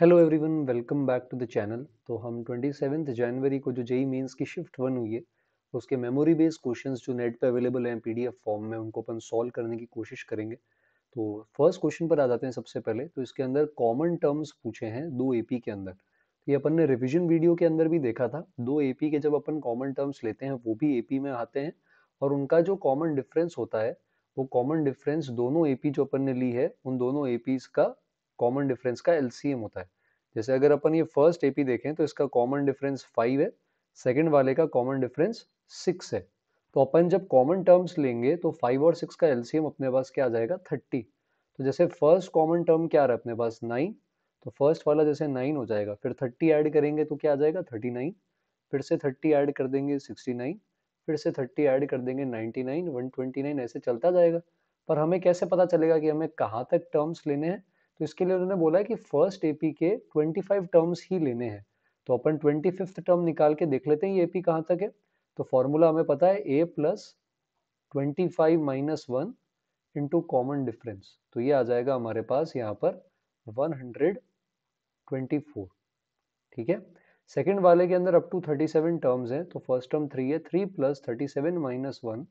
hello everyone welcome back to the channel तो हम twenty seven जनवरी को जो जेई मेंस e e की शिफ्ट वन हुई है उसके मेमोरी बेस्ड क्वेश्चंस जो नेट पे अवेलेबल हैं पीडीएफ फॉर्म में उनको अपन सॉल्व करने की कोशिश करेंगे तो फर्स्ट क्वेश्चन पर आ जाते हैं सबसे पहले तो इसके अंदर कॉमन टर्म्स पूछे हैं दो ए के अंदर तो ये अपन ने रिविजन वीडियो के अंदर भी देखा था दो ए के जब अपन कॉमन टर्म्स लेते हैं वो भी ए में आते हैं और उनका जो कॉमन डिफरेंस होता है वो कॉमन डिफरेंस दोनों ए जो अपन ने ली है उन दोनों ए का कॉमन डिफरेंस का एलसीएम होता है जैसे अगर अपन ये फर्स्ट एपी देखें तो इसका कॉमन डिफरेंस फाइव है सेकेंड वाले का कॉमन डिफरेंस सिक्स है तो अपन जब कॉमन टर्म्स लेंगे तो फाइव और सिक्स का एलसीएम अपने पास क्या आ जाएगा थर्टी तो जैसे फर्स्ट कॉमन टर्म क्या रहा है अपने पास नाइन तो फर्स्ट वाला जैसे नाइन हो जाएगा फिर थर्टी ऐड करेंगे तो क्या आ जाएगा थर्टी नाइन फिर से थर्टी ऐड कर देंगे सिक्सटी नाइन फिर से थर्टी ऐड कर देंगे ninety nine one twenty nine ऐसे चलता जाएगा पर हमें कैसे पता चलेगा कि हमें कहाँ तक टर्म्स लेने हैं तो इसके लिए उन्होंने बोला है कि फर्स्ट एपी के 25 टर्म्स ही लेने हैं तो अपन ट्वेंटी फिफ्थ टर्म निकाल के देख लेते हैं ये एपी कहाँ तक है तो फॉर्मूला हमें पता है A plus twenty five minus one into common difference तो ये आ जाएगा हमारे पास यहाँ पर वन हंड्रेड ट्वेंटी फोर ठीक है सेकेंड वाले के अंदर up to thirty seven terms हैं तो फर्स्ट टर्म थ्री है three plus thirty seven minus one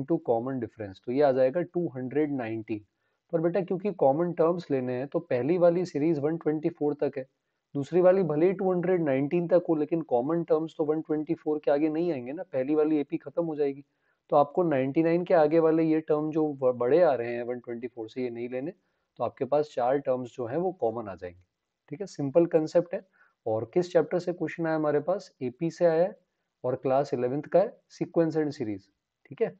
into common difference तो ये आ जाएगा टू हंड्रेड नाइनटीन पर बेटा क्योंकि कॉमन टर्म्स लेने हैं तो पहली वाली सीरीज 124 तक है दूसरी वाली भले ही 219 तक हो लेकिन कॉमन टर्म्स तो 124 के आगे नहीं आएंगे ना पहली वाली एपी खत्म हो जाएगी तो आपको 99 के आगे वाले ये टर्म जो बड़े आ रहे हैं 124 से ये नहीं लेने तो आपके पास चार टर्म्स जो हैं वो कॉमन आ जाएंगे ठीक है सिंपल कंसेप्ट है और किस चैप्टर से क्वेश्चन आया हमारे पास एपी से आया है और क्लास इलेवेंथ का है सिक्वेंस एंड सीरीज ठीक है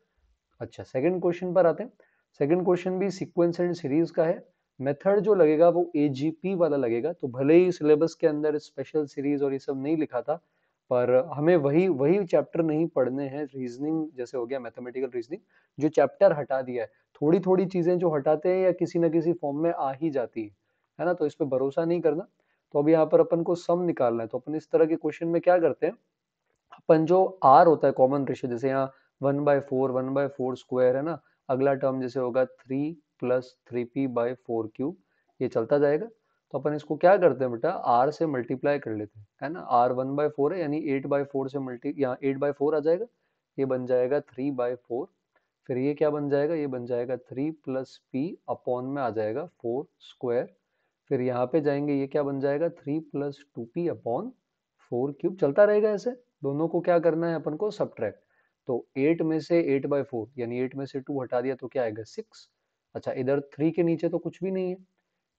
अच्छा सेकेंड क्वेश्चन पर आते हैं सेकंड क्वेश्चन भी सीक्वेंस एंड सीरीज का है मेथड जो लगेगा वो ए वाला लगेगा तो भले ही सिलेबस के अंदर स्पेशल सीरीज और ये सब नहीं लिखा था पर हमें वही वही चैप्टर नहीं पढ़ने हैं रीजनिंग जैसे हो गया मैथमेटिकल रीजनिंग जो चैप्टर हटा दिया है थोड़ी थोड़ी चीज़ें जो हटाते हैं या किसी ना किसी फॉर्म में आ ही जाती है है ना तो इस पर भरोसा नहीं करना तो अब यहाँ पर अपन को सम निकालना है तो अपन इस तरह के क्वेश्चन में क्या करते हैं अपन जो आर होता है कॉमन रेशियो जैसे यहाँ one by four one by four square है ना अगला टर्म जैसे होगा three plus three P by four cube ये चलता जाएगा तो अपन इसको क्या करते हैं बेटा आर से मल्टीप्लाई कर लेते हैं है ना आर वन बाई फोर है यानी एट बाई फोर से मल्टी यहाँ एट बाई फोर आ जाएगा ये बन जाएगा थ्री बाई फोर फिर ये क्या बन जाएगा ये बन जाएगा थ्री प्लस पी अपॉन में आ जाएगा फोर स्क्वायर फिर यहाँ पे जाएंगे ये क्या बन जाएगा three plus two P upon four cube चलता रहेगा ऐसे दोनों को क्या करना है अपन को सब्ट्रैक्ट तो एट में से एट बाय फोर यानी एट में से टू हटा दिया तो क्या आएगा सिक्स अच्छा इधर थ्री के नीचे तो कुछ भी नहीं है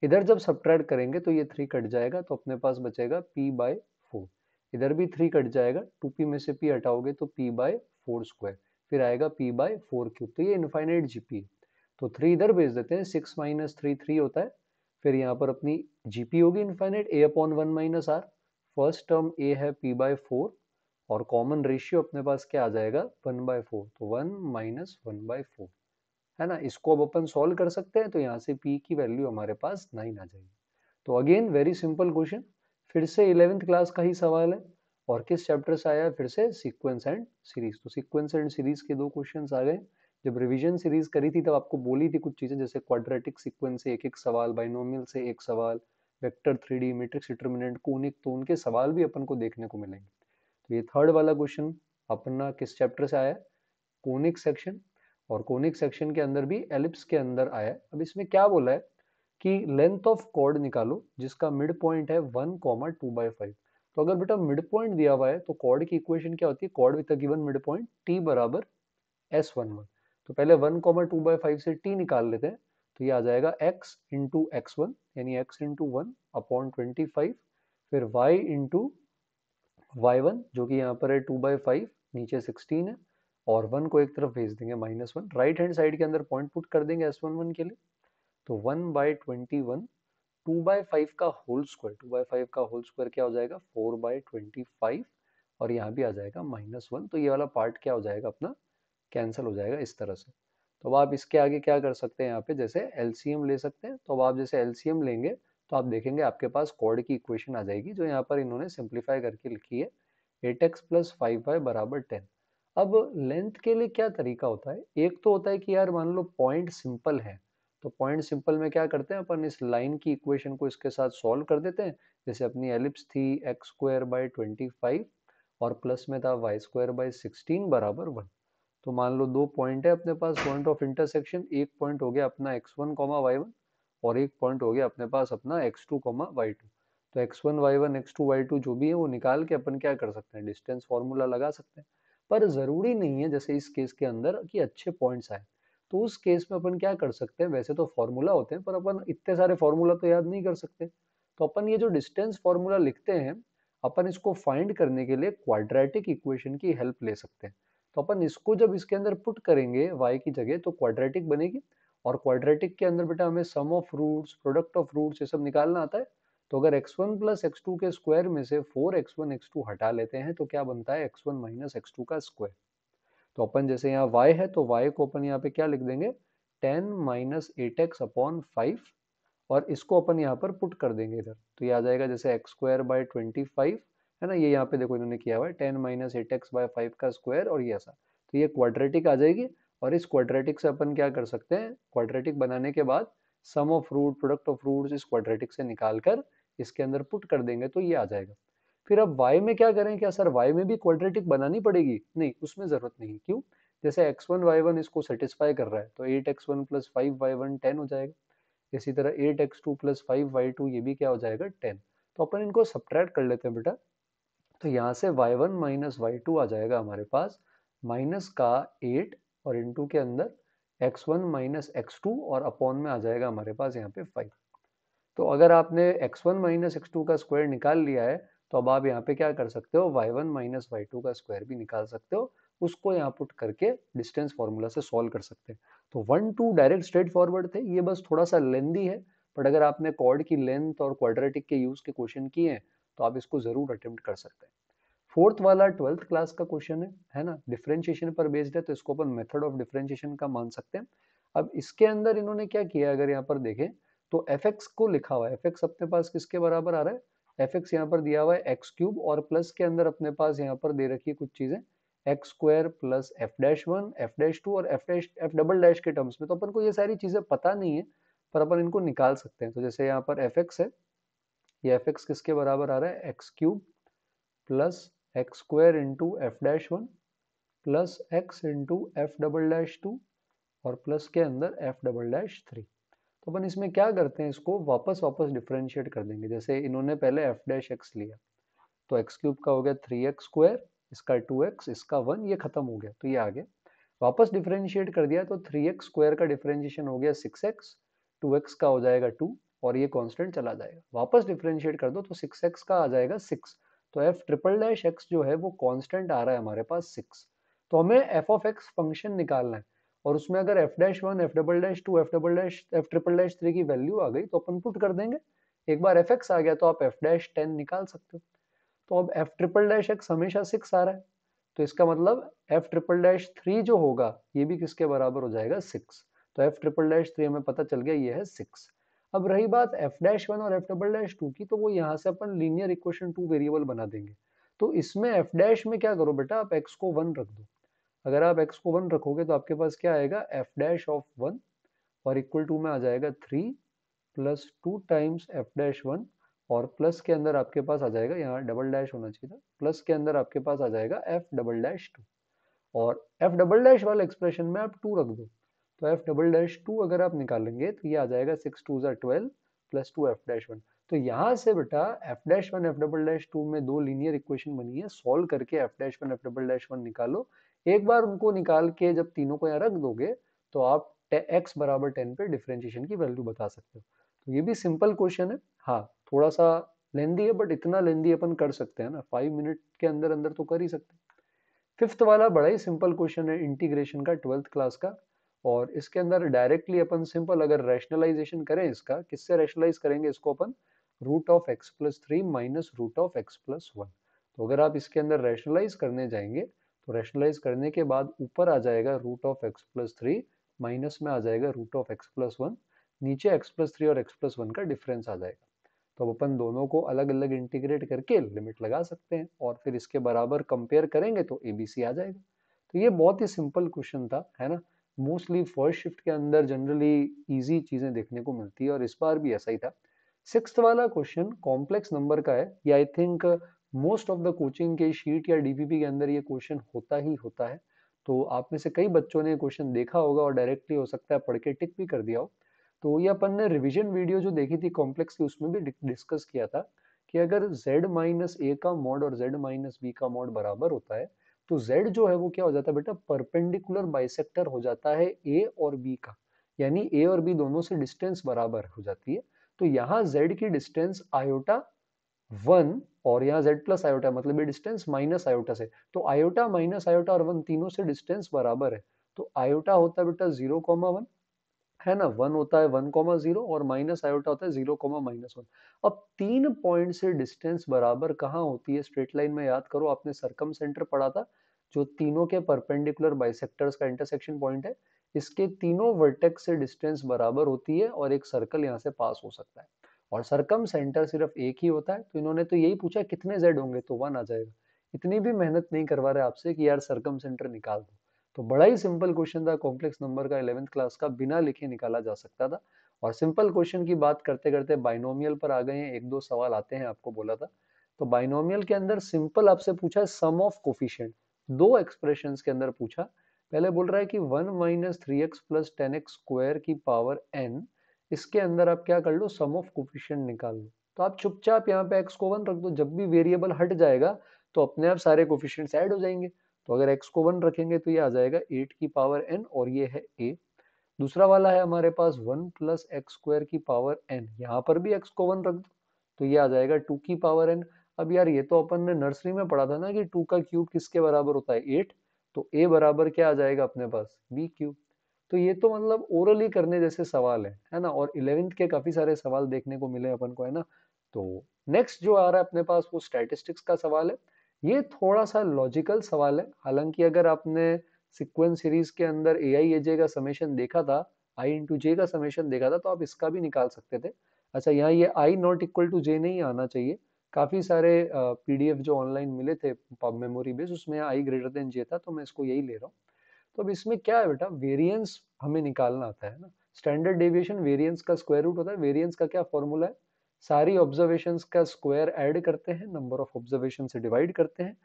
इधर जब सब्ट्रैक्ट करेंगे तो ये थ्री कट जाएगा तो अपने पास बचेगा पी बाय फोर इधर भी थ्री कट जाएगा टू पी में से पी हटाओगे तो पी बाय फोर स्क्वायर फिर आएगा पी बाय फोर क्यूब तो ये इनफाइनाइट जीपी तो थ्री इधर भेज देते हैं सिक्स माइनस थ्री थ्री होता है फिर यहाँ पर अपनी जीपी होगी infinite A upon one minus R first term A है पी बाय फोर और कॉमन रेशियो अपने पास क्या आ जाएगा वन बाय फोर तो one minus one by four है ना इसको अब अपन सॉल्व कर सकते हैं तो यहाँ से पी की वैल्यू हमारे पास नाइन आ जाएगी तो अगेन वेरी सिंपल क्वेश्चन फिर से इलेवेंथ क्लास का ही सवाल है और किस चैप्टर से आया फिर से सीक्वेंस एंड सीरीज तो सीक्वेंस एंड सीरीज के दो क्वेश्चन आ गए जब रिविजन सीरीज करी थी तब आपको बोली थी कुछ चीज़ें जैसे क्वाड्रेटिक सीक्वेंस से एक एक सवाल बाइनोमियल से एक सवाल vector three D matrix determinant conic तो उनके सवाल भी अपन को देखने को मिलेंगे तो ये थर्ड वाला क्वेश्चन अपना किस चैप्टर से आया कोनिक सेक्शन और कोनिक सेक्शन के अंदर भी एलिप्स के अंदर आया अब इसमें क्या बोला है कि लेंथ ऑफ कॉर्ड निकालो जिसका मिड पॉइंट है one comma two by five तो अगर बेटा मिड पॉइंट दिया हुआ है तो कॉर्ड की इक्वेशन क्या होती है chord with given mid point T बराबर एस वन वन तो पहले one comma two by five से टी निकाल लेते हैं तो ये आ जाएगा एक्स इंटू एक्स वन यानी X into one upon twenty five फिर वाई इंटू वाई वन जो कि यहाँ पर है टू बाई फाइव नीचे सिक्सटीन है और वन को एक तरफ भेज देंगे minus one right hand side के अंदर पॉइंट पुट कर देंगे एस वन वन के लिए तो one by twenty one two by five का whole square two by five का होल स्क्वायर क्या हो जाएगा फोर बाई ट्वेंटी फाइव और यहाँ भी आ जाएगा माइनस वन तो ये वाला पार्ट क्या हो जाएगा अपना कैंसिल हो जाएगा इस तरह से तो अब आप इसके आगे क्या कर सकते हैं यहाँ पे जैसे एलसीएम ले सकते हैं तो अब आप जैसे एलसीएम लेंगे तो आप देखेंगे आपके पास कॉर्ड की इक्वेशन आ जाएगी जो यहाँ पर इन्होंने सिंप्लीफाई करके लिखी है eight X plus five Y बराबर टेन अब लेंथ के लिए क्या तरीका होता है एक तो होता है कि यार मान लो पॉइंट सिंपल है तो पॉइंट सिंपल में क्या करते हैं अपन इस लाइन की इक्वेशन को इसके साथ सॉल्व कर देते हैं जैसे अपनी एलिप्स थी X square by twenty five और प्लस में था वाई स्क्वायर बाई सिक्सटीन बराबर वन तो मान लो दो पॉइंट है अपने पास पॉइंट ऑफ इंटरसेक्शन एक पॉइंट हो गया अपना X one comma Y one और एक पॉइंट हो गया अपने पास अपना X two comma Y two तो X one Y one X two Y two जो भी है वो निकाल के अपन क्या कर सकते हैं डिस्टेंस फॉर्मूला लगा सकते हैं पर ज़रूरी नहीं है जैसे इस केस के अंदर कि अच्छे पॉइंट्स आए तो उस केस में अपन क्या कर सकते हैं वैसे तो फॉर्मूला होते हैं पर अपन इतने सारे फॉर्मूला तो याद नहीं कर सकते तो अपन ये जो डिस्टेंस फॉर्मूला लिखते हैं अपन इसको फाइंड करने के लिए क्वाड्रेटिक इक्वेशन की हेल्प ले सकते हैं तो अपन इसको जब इसके अंदर पुट करेंगे वाई की जगह तो क्वाड्रेटिक बनेगी और क्वाड्रेटिक के अंदर बेटा हमें sum of roots product of roots ये सब निकालना आता है तो अगर X one plus X two के स्क्वायर में से four X one X two हटा लेते हैं तो क्या बनता है X one minus x two का स्क्वायर तो अपन जैसे यहाँ वाई है तो वाई को अपन यहाँ पे क्या लिख देंगे ten minus eight X upon five और इसको अपन यहाँ पर पुट कर देंगे इधर तो ये आ जाएगा जैसे X square by twenty five है ना ये यहाँ पे देखो इन्होंने किया हुआ है ten minus eight x by five का स्क्वायर और ये ऐसा तो ये क्वाड्रेटिक आ जाएगी और इस क्वाड्रेटिक से अपन क्या कर सकते हैं क्वाड्रेटिक बनाने के बाद sum of root product of roots इस क्वाड्रेटिक से निकाल कर इसके अंदर पुट कर देंगे तो ये आ जाएगा फिर अब वाई में क्या करें क्या सर वाई में भी क्वाड्रेटिक बनानी पड़ेगी नहीं उसमें ज़रूरत नहीं क्यों जैसे एक्स वन वाई वन इसको सेटिस्फाई कर रहा है तो eight x one plus five y one ten हो जाएगा इसी तरह eight x two plus five y two ये भी क्या हो जाएगा टेन तो अपन इनको सब्ट्रैक्ट कर लेते हैं बेटा तो यहाँ से y one minus Y two आ जाएगा हमारे पास माइनस का एट और इनटू के अंदर x one minus x two और अपॉन में आ जाएगा हमारे पास यहाँ पे फाइव तो अगर आपने x one minus x two का स्क्वायर निकाल लिया है तो अब आप यहाँ पे क्या कर सकते हो y one minus Y two का स्क्वायर भी निकाल सकते हो उसको यहाँ पुट करके डिस्टेंस फॉर्मूला से सॉल्व कर सकते हैं तो one two direct straightforward थे ये बस थोड़ा सा लेंदी है बट अगर आपने कॉर्ड की लेंथ और क्वाड्रेटिक के यूज़ के क्वेश्चन किए हैं तो आप इसको ज़रूर अटेम्प्ट कर सकते हैं फोर्थ वाला ट्वेल्थ क्लास का क्वेश्चन है है ना डिफ्रेंशिएशन पर बेस्ड है तो इसको अपन मेथड ऑफ डिफ्रेंशिएशन का मान सकते हैं अब इसके अंदर इन्होंने क्या किया अगर यहाँ पर देखें तो एफ को लिखा हुआ है एफ अपने पास किसके बराबर आ रहा है एफ एक्स यहाँ पर दिया हुआ है एक्स क्यूब और प्लस के अंदर अपने पास यहाँ पर दे रखी है कुछ चीज़ें x square plus f dash one f dash two और f dash f double dash के टर्म्स में तो अपन को ये सारी चीज़ें पता नहीं है पर अपन इनको निकाल सकते हैं तो जैसे यहाँ पर एफ एक्स है ये एफ एक्स किसके बराबर आ रहा है x cube plus x square into f dash one plus x into f double dash two और प्लस के अंदर एफ डबल डैश थ्री तो अपन इसमें क्या करते हैं इसको वापस वापस डिफ्रेंशिएट कर देंगे जैसे इन्होंने पहले एफ डैश एक्स लिया तो एक्स क्यूब का हो गया थ्री एक्स स्क्वायर इसका टू एक्स इसका वन ये खत्म हो गया तो ये आ गया वापस डिफ्रेंशिएट कर दिया तो थ्री एक्स स्क्वायर का डिफ्रेंशिएशन हो गया सिक्स एक्स टू एक्स का हो जाएगा टू और ये कांस्टेंट चला जाएगा वापस डिफ्रेंशिएट कर दो तो सिक्स एक्स का आ जाएगा सिक्स तो एफ ट्रिपल डैश एक्स जो है वो कॉन्स्टेंट आ रहा है हमारे पास सिक्स तो हमें एफ ऑफ एक्स फंक्शन निकालना है और उसमें अगर f dash one f double dash two f double dash f triple dash three की वैल्यू आ गई तो अपन पुट कर देंगे एक बार एफ एक्स आ गया तो आप एफ डैश टेन निकाल सकते हो तो अब एफ ट्रिपल डैश एक्स हमेशा सिक्स आ रहा है तो इसका मतलब एफ ट्रिपल डैश थ्री जो होगा ये भी किसके बराबर हो जाएगा सिक्स तो एफ ट्रिपल डैश थ्री हमें पता चल गया ये है सिक्स अब रही बात एफ डैश वन और एफ डबल डैश टू की तो वो यहाँ से अपन लीनियर इक्वेशन टू वेरिएबल बना देंगे तो इसमें एफ डैश में क्या करो बेटा आप एक्स को वन रख दो अगर आप एक्स को वन रखोगे तो आपके पास क्या आएगा एफ डैश ऑफ वन और इक्वल टू में आ जाएगा three plus two times f dash one और प्लस के अंदर आपके पास आ जाएगा यहाँ डबल डैश होना चाहिए था प्लस के अंदर आपके पास आ जाएगा एफ डबल डैश टू और एफ डबल डैश वाले एक्सप्रेशन में आप टू रख दो तो एफ डबल डैश टू अगर आप निकालेंगे तो ये आ जाएगा सिक्स टू ज़ा twelve plus two f dash one तो यहाँ से बेटा f dash one f double dash two में दो लीनियर इक्वेशन बनी है सॉल्व करके f dash one f double dash one निकालो एक बार उनको निकाल के जब तीनों को यहाँ रख दोगे तो आप एक्स बराबर टेन पे डिफ्रेंशिएशन की वैल्यू बता सकते हो तो ये भी सिंपल क्वेश्चन है हाँ थोड़ा सा लेंदी है बट इतना लेंदी अपन कर सकते हैं ना फाइव मिनट के अंदर अंदर तो कर ही सकते हैं फिफ्थ वाला बड़ा ही सिंपल क्वेश्चन है इंटीग्रेशन का ट्वेल्थ क्लास का और इसके अंदर डायरेक्टली अपन सिंपल अगर रैशनलाइजेशन करें इसका किससे रैशनलाइज करेंगे इसको अपन root of x plus three minus root of x plus one तो अगर आप इसके अंदर रैशनलाइज करने जाएंगे तो रैशनलाइज करने के बाद ऊपर आ जाएगा root of x plus three minus में आ जाएगा root of x plus one नीचे एक्स प्लस थ्री और एक्स प्लस वन का डिफरेंस आ जाएगा तो अब अपन दोनों को अलग अलग इंटीग्रेट करके लिमिट लगा सकते हैं और फिर इसके बराबर कंपेयर करेंगे तो ए आ जाएगा तो ये बहुत ही सिंपल क्वेश्चन था है ना मोस्टली फर्स्ट शिफ्ट के अंदर जनरली इजी चीज़ें देखने को मिलती है और इस बार भी ऐसा ही था सिक्स वाला क्वेश्चन कॉम्प्लेक्स नंबर का है ये I think most of the coaching के शीट या डीपीपी के अंदर ये क्वेश्चन होता ही होता है तो आप में से कई बच्चों ने क्वेश्चन देखा होगा और डायरेक्टली हो सकता है पढ़ के टिक भी कर दिया हो तो ये अपन ने रिविजन वीडियो जो देखी थी कॉम्प्लेक्स की उसमें भी डिस्कस किया था कि अगर जेड माइनस ए का मॉड और जेड माइनस बी का मॉड बराबर होता है तो z जो है वो क्या हो जाता है बेटा परपेंडिकुलर बाइसेक्टर हो जाता है a और b का यानी a और b दोनों से डिस्टेंस बराबर हो जाती है तो यहाँ z की डिस्टेंस आयोटा वन और यहाँ z प्लस आयोटा मतलब ये डिस्टेंस माइनस आयोटा से तो आयोटा माइनस आयोटा और वन तीनों से डिस्टेंस बराबर है तो आयोटा होता है बेटा जीरो कॉमा वन है ना वन होता है वन कॉमा जीरो और माइनस आयोटा होता है जीरो कॉमा माइनस वन अब तीन पॉइंट से डिस्टेंस बराबर कहाँ होती है स्ट्रेट लाइन में याद करो आपने सरकम सेंटर पढ़ा था जो तीनों के परपेंडिकुलर बाइसेक्टर्स का इंटरसेक्शन पॉइंट है इसके तीनों वर्टेक्स से डिस्टेंस बराबर होती है और एक सर्कल यहाँ से पास हो सकता है और सरकम सेंटर सिर्फ एक ही होता है तो इन्होंने तो यही पूछा कितने जेड होंगे तो वन आ जाएगा इतनी भी मेहनत नहीं करवा रहे आपसे कि यार सरकम सेंटर निकाल दो तो बड़ा ही सिंपल क्वेश्चन था कॉम्प्लेक्स नंबर का इलेवेंथ क्लास का बिना लिखे निकाला जा सकता था और सिंपल क्वेश्चन की बात करते करते बाइनोमियल पर आ गए हैं एक दो सवाल आते हैं आपको बोला था तो बाइनोमियल के अंदर सिंपल आपसे पूछा है सम ऑफ कोफिशियंट दो एक्सप्रेशन के अंदर पूछा पहले बोल रहा है कि one minus three x plus ten x square की पावर एन इसके अंदर आप क्या कर लो सम ऑफ कोफिशियंट निकाल लो तो आप चुपचाप यहाँ पे एक्स को वन रख दो जब भी वेरिएबल हट जाएगा तो अपने आप सारे कोफिशियंट ऐड हो जाएंगे तो अगर एक्स को वन रखेंगे तो ये आ जाएगा एट की पावर एन और ये है ए दूसरा वाला है हमारे पास वन प्लस एक्स स्क्वायर की पावर एन यहाँ पर भी एक्स को वन रख दो तो ये आ जाएगा टू की पावर एन अब यार ये तो अपन ने नर्सरी में पढ़ा था ना कि टू का क्यूब किसके बराबर होता है एट तो ए बराबर क्या आ जाएगा अपने पास बी क्यूब तो ये तो मतलब ओरली करने जैसे सवाल है है ना और इलेवेंथ के काफी सारे सवाल देखने को मिले अपन को है ना तो नेक्स्ट जो आ रहा है अपने पास वो स्टैटिस्टिक्स का सवाल है ये थोड़ा सा लॉजिकल सवाल है हालांकि अगर आपने सिक्वेंस सीरीज के अंदर ए आई ए जे का समेशन देखा था आई इंटू जे का समेशन देखा था तो आप इसका भी निकाल सकते थे अच्छा यहाँ ये i not equal to j नहीं आना चाहिए काफ़ी सारे पी डी एफ जो ऑनलाइन मिले थे मेमोरी बेस उसमें आई ग्रेटर देन जे था तो मैं इसको यही ले रहा हूँ तो अब इसमें क्या है बेटा वेरियंस हमें निकालना आता है ना स्टैंडर्ड डेविएशन वेरियंस का स्क्वायर रूट होता है वेरियंस का क्या फॉर्मूला है सारी ऑब्जर्वेशंस का स्क्वायर ऐड करते हैं नंबर ऑफ ऑब्जर्वेशन से डिवाइड करते हैं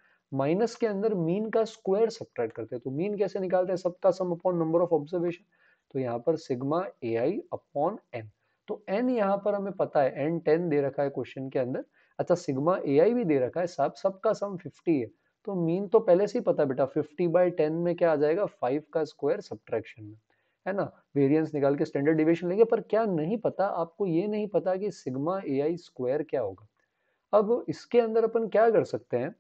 माइनस के अंदर मीन का स्क्वायर सब्ट्रैक्ट करते हैं तो मीन कैसे निकालते हैं सबका sum upon number of observation तो यहाँ पर sigma a i upon n तो एन यहाँ पर हमें पता है एन टेन दे रखा है क्वेश्चन के अंदर अच्छा सिग्मा ए आई भी दे रखा है सब सबका सम फिफ्टी है तो मीन तो पहले से ही पता है बेटा फिफ्टी बाई टेन में क्या आ जाएगा फाइव का स्क्वायर सब्ट्रैक्शन में है ना वेरिएंस निकाल के स्टैंडर्ड डिविएशन लेंगे पर क्या नहीं पता आपको ये नहीं पता कि सिग्मा ए आई स्क्वायर क्या होगा अब इसके अंदर अपन क्या कर सकते हैं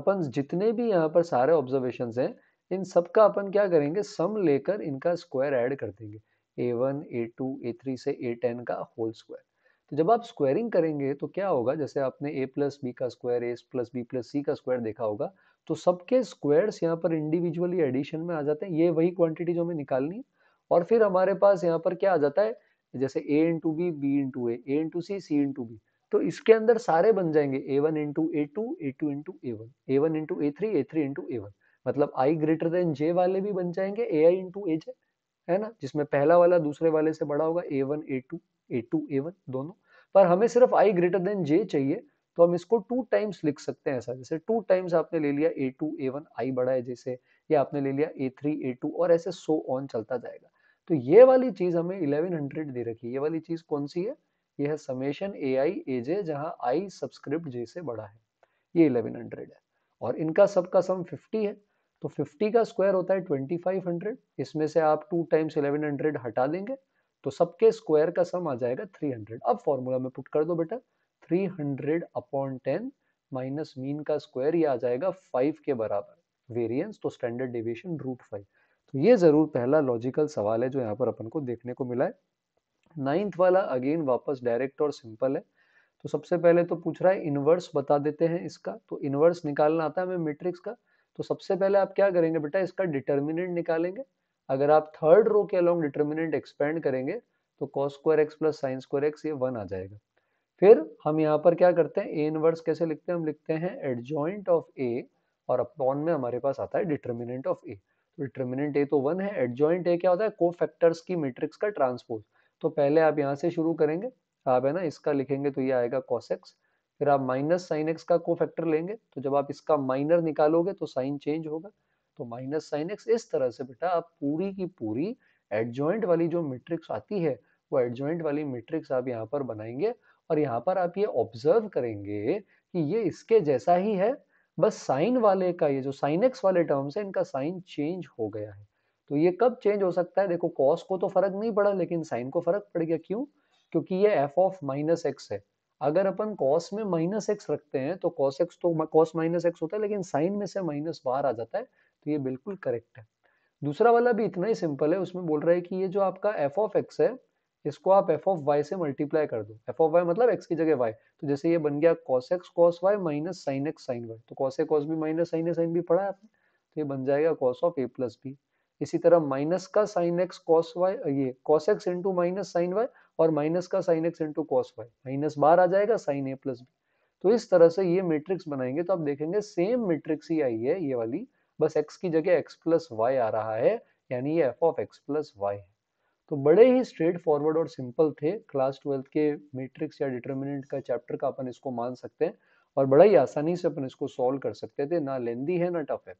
अपन जितने भी यहाँ पर सारे ऑब्जर्वेशन हैं इन सब का अपन क्या करेंगे सम लेकर इनका स्क्वायर ऐड कर देंगे a one a two a three से ए टेन का होल स्क्वायर तो जब आप स्क्वायरिंग करेंगे तो क्या होगा जैसे आपने ए प्लस बी का square a plus b plus c का स्क्वायर देखा होगा तो सबके स्क्वायर्स यहाँ पर इंडिविजुअली एडिशन में आ जाते हैं ये वही क्वांटिटी जो हमें निकालनी है और फिर हमारे पास यहाँ पर क्या आ जाता है जैसे a into b b into a a into c c into b तो इसके अंदर सारे बन जाएंगे a one into a two a two into a one a one into a three a three into a one मतलब i greater than जे वाले भी बन जाएंगे ए आई इंटू ए जे है ना जिसमें पहला वाला दूसरे वाले से बड़ा होगा a one a two a two a one दोनों पर हमें सिर्फ आई ग्रेटर देन जे चाहिए तो हम इसको टू टाइम्स लिख सकते हैं ऐसा जैसे टू टाइम्स आपने ले लिया ए टू ए वन आई बड़ा है जैसे या आपने ले लिया ए थ्री ए टू और ऐसे सो ऑन चलता जाएगा तो ये वाली चीज हमें 1100 दे रखी है ये वाली चीज कौन सी है ये है समेशन ए आई ए जे जहाँ आई सब्सक्रिप्ट जे से बड़ा है ये 1100 है और इनका सबका सम 50 है तो 50 का स्क्वायर होता है 2500 इसमें से आप टू टाइम्स 1100 हटा देंगे तो सबके स्क्वायर का सम आ जाएगा 300 अब फॉर्मूला में पुट कर दो बेटा 300 अपॉन टेन माइनस मीन का स्क्वायर ये आ जाएगा 5 के बराबर वेरिएंस तो स्टैंडर्ड डेविएशन रूट फाइव तो ये ज़रूर पहला लॉजिकल सवाल है जो यहाँ पर अपन को देखने को मिला है नाइन्थ वाला अगेन वापस डायरेक्ट और सिंपल है तो सबसे पहले तो पूछ रहा है इन्वर्स बता देते हैं इसका तो इन्वर्स निकालना आता है हमें मेट्रिक्स का तो सबसे पहले आप क्या करेंगे बेटा इसका डिटर्मिनेंट निकालेंगे अगर आप थर्ड रो के अलॉन्ग डिटर्मिनेंट एक्सपेंड करेंगे तो cos square x plus sine square x ये वन आ जाएगा फिर हम यहाँ पर क्या करते हैं ए इनवर्स कैसे लिखते हैं हम लिखते हैं एडजॉइंट ऑफ ए और अपॉन में हमारे पास आता है determinant of a determinant a तो वन है एडजॉइंट ए क्या होता है को फैक्टर्स की मेट्रिक्स का ट्रांसपोज तो पहले आप यहाँ से शुरू करेंगे आप है ना इसका लिखेंगे तो ये आएगा कॉसेक्स फिर आप माइनस साइन एक्स का को फैक्टर लेंगे तो जब आप इसका माइनर निकालोगे तो साइन चेंज होगा तो माइनस साइन एक्स इस तरह से बेटा आप पूरी की पूरी एडजॉइंट वाली जो मेट्रिक्स आती है वो एडजॉइंट वाली मेट्रिक्स आप यहाँ पर बनाएंगे और यहाँ पर आप ये ऑब्जर्व करेंगे कि ये इसके जैसा ही है बस साइन वाले का ये जो साइन एक्स वाले टर्म्स है इनका साइन चेंज हो गया है तो ये कब चेंज हो सकता है देखो कॉस को तो फर्क नहीं पड़ा लेकिन साइन को फर्क पड़ गया क्यों क्योंकि ये एफ ऑफ माइनस एक्स है अगर अपन कॉस में माइनस एक्स रखते हैं तो कॉस एक्स तो कॉस माइनस एक्स होता है लेकिन साइन में से माइनस बाहर आ जाता है तो ये बिल्कुल करेक्ट है दूसरा वाला भी इतना ही सिंपल है उसमें बोल रहा है कि ये जो आपका एफ ऑफ एक्स है इसको आप एफ ऑफ वाई से मल्टीप्लाई कर दो एफ ऑफ वाई मतलब एक्स की जगह वाई तो जैसे ये बन गया cos x cos y minus sine x sine y तो cos a cos b minus sine a sine b पढ़ा है आपने तो ये बन जाएगा cos of a plus b इसी तरह माइनस का साइन एक्स कॉस वाई ये cos x into minus sine Y और माइनस का sine x into cos y minus बार आ जाएगा साइन ए प्लस बी तो इस तरह से ये मैट्रिक्स बनाएंगे तो आप देखेंगे सेम मैट्रिक्स ही आई है ये वाली बस एक्स की जगह एक्स प्लस वाई आ रहा है यानी ये f of x plus y है तो बड़े ही स्ट्रेट फॉरवर्ड और सिंपल थे क्लास ट्वेल्थ के मैट्रिक्स या डिटर्मिनेंट का चैप्टर का अपन इसको मान सकते हैं और बड़ा ही आसानी से अपन इसको सॉल्व कर सकते थे ना लेंदी है ना टफ है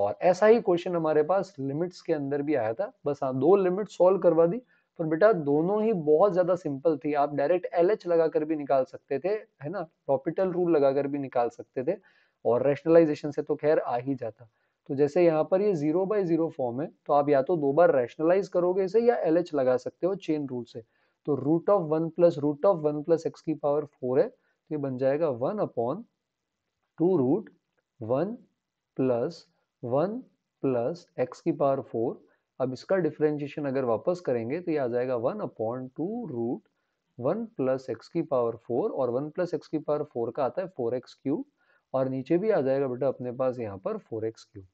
और ऐसा ही क्वेश्चन हमारे पास लिमिट्स के अंदर भी आया था बस हाँ दो लिमिट सॉल्व करवा दी पर बेटा दोनों ही बहुत ज्यादा सिंपल थी आप डायरेक्ट एल एच लगा कर भी निकाल सकते थे है ना कॉपिटल रूल लगा कर भी निकाल सकते थे और रैशनलाइजेशन से तो खैर आ ही जाता तो जैसे यहाँ पर ये जीरो बाई जीरो फॉर्म है तो आप या तो दो बार रैशनलाइज करोगे इसे या एल लगा सकते हो चेन रूल से तो root of one plus root of one plus x की पावर फोर है तो ये बन जाएगा one upon two root one plus one plus x की पावर फोर अब इसका डिफ्रेंशिएशन अगर वापस करेंगे तो ये आ जाएगा one upon two root one plus x की पावर फोर और वन प्लस एक्स की पावर फोर का आता है फोर एक्स क्यूब और नीचे भी आ जाएगा बेटा अपने पास यहाँ पर फोर एक्स क्यूब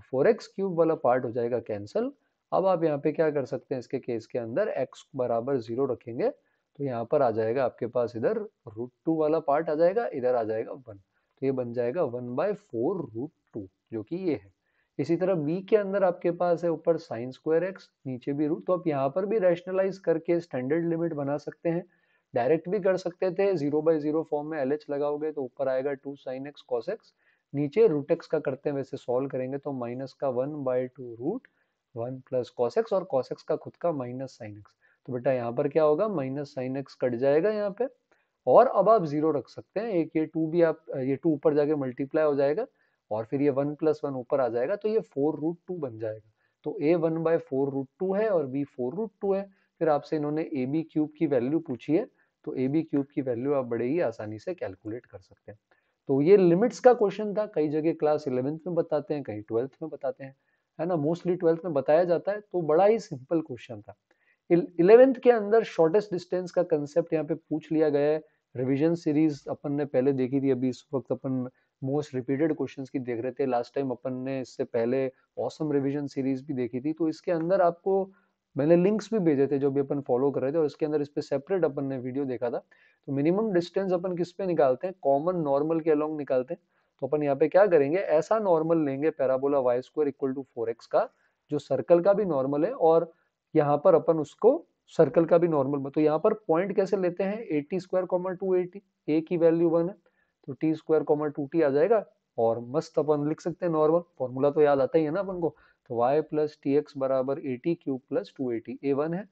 तो फोर एक्स क्यूब वाला पार्ट हो जाएगा कैंसिल अब आप यहाँ पे क्या कर सकते हैं इसके केस के अंदर एक्स बराबर जीरो रखेंगे तो यहाँ पर आ जाएगा आपके पास इधर रूट टू वाला पार्ट आ जाएगा इधर आ जाएगा वन तो ये बन जाएगा one by four root two जो कि ये है इसी तरह बी के अंदर आपके पास है ऊपर साइन स्क्वायर एक्स नीचे भी रूट तो आप यहाँ पर भी रैशनलाइज करके स्टैंडर्ड लिमिट बना सकते हैं डायरेक्ट भी कर सकते थे जीरो बाय जीरो फॉर्म में एल लगाओगे तो ऊपर आएगा two sine x cos x नीचे रूट एक्स का करते हैं वैसे सॉल्व करेंगे तो माइनस का one by two root one plus cos x और कॉसेक्स का खुद का माइनस साइन एक्स तो बेटा यहाँ पर क्या होगा माइनस साइन एक्स कट जाएगा यहाँ पे और अब आप जीरो रख सकते हैं एक ये टू भी आप ये टू ऊपर जाके मल्टीप्लाई हो जाएगा और फिर ये वन प्लस वन ऊपर आ जाएगा तो ये फोर रूट टू बन जाएगा तो ए one by four root two है और बी फोर रूट टू है फिर आपसे इन्होंने ए बी क्यूब की वैल्यू पूछी है तो ए बी क्यूब की वैल्यू आप बड़े ही आसानी से कैलकुलेट कर सकते हैं तो ये लिमिट्स का क्वेश्चन था कई जगह क्लास इलेवेंथ में बताते हैं कहीं ट्वेल्थ में बताते हैं है ना मोस्टली ट्वेल्थ में बताया जाता है तो बड़ा ही सिंपल क्वेश्चन था इलेवेंथ के अंदर शॉर्टेस्ट डिस्टेंस का कंसेप्ट यहाँ पे पूछ लिया गया है रिविजन सीरीज अपन ने पहले देखी थी अभी इस वक्त अपन मोस्ट रिपीटेड क्वेश्चन की देख रहे थे लास्ट टाइम अपन ने इससे पहले ऑसम रिविजन सीरीज भी देखी थी तो इसके अंदर आपको मैंने लिंक्स भी भेजे थे जो भी अपन फॉलो कर रहे थे और इसके अंदर इस पर सेपरेट अपन ने वीडियो देखा था तो मिनिमम डिस्टेंस अपन किस पे निकालते हैं कॉमन नॉर्मल के अलॉन्ग निकालते हैं तो अपन यहाँ पे क्या करेंगे ऐसा नॉर्मल लेंगे parabola y square equal to four x का जो सर्कल का भी नॉर्मल है और यहाँ पर अपन उसको सर्कल का भी नॉर्मल तो यहाँ पर पॉइंट कैसे लेते हैं a t square comma two a t a की वैल्यू वन है तो t square comma two t आ जाएगा और मस्त अपन लिख सकते हैं नॉर्मल फॉर्मूला तो याद आता ही है ना अपन को तो y प्लस टी एक्स बराबर a t cube plus two a t a one है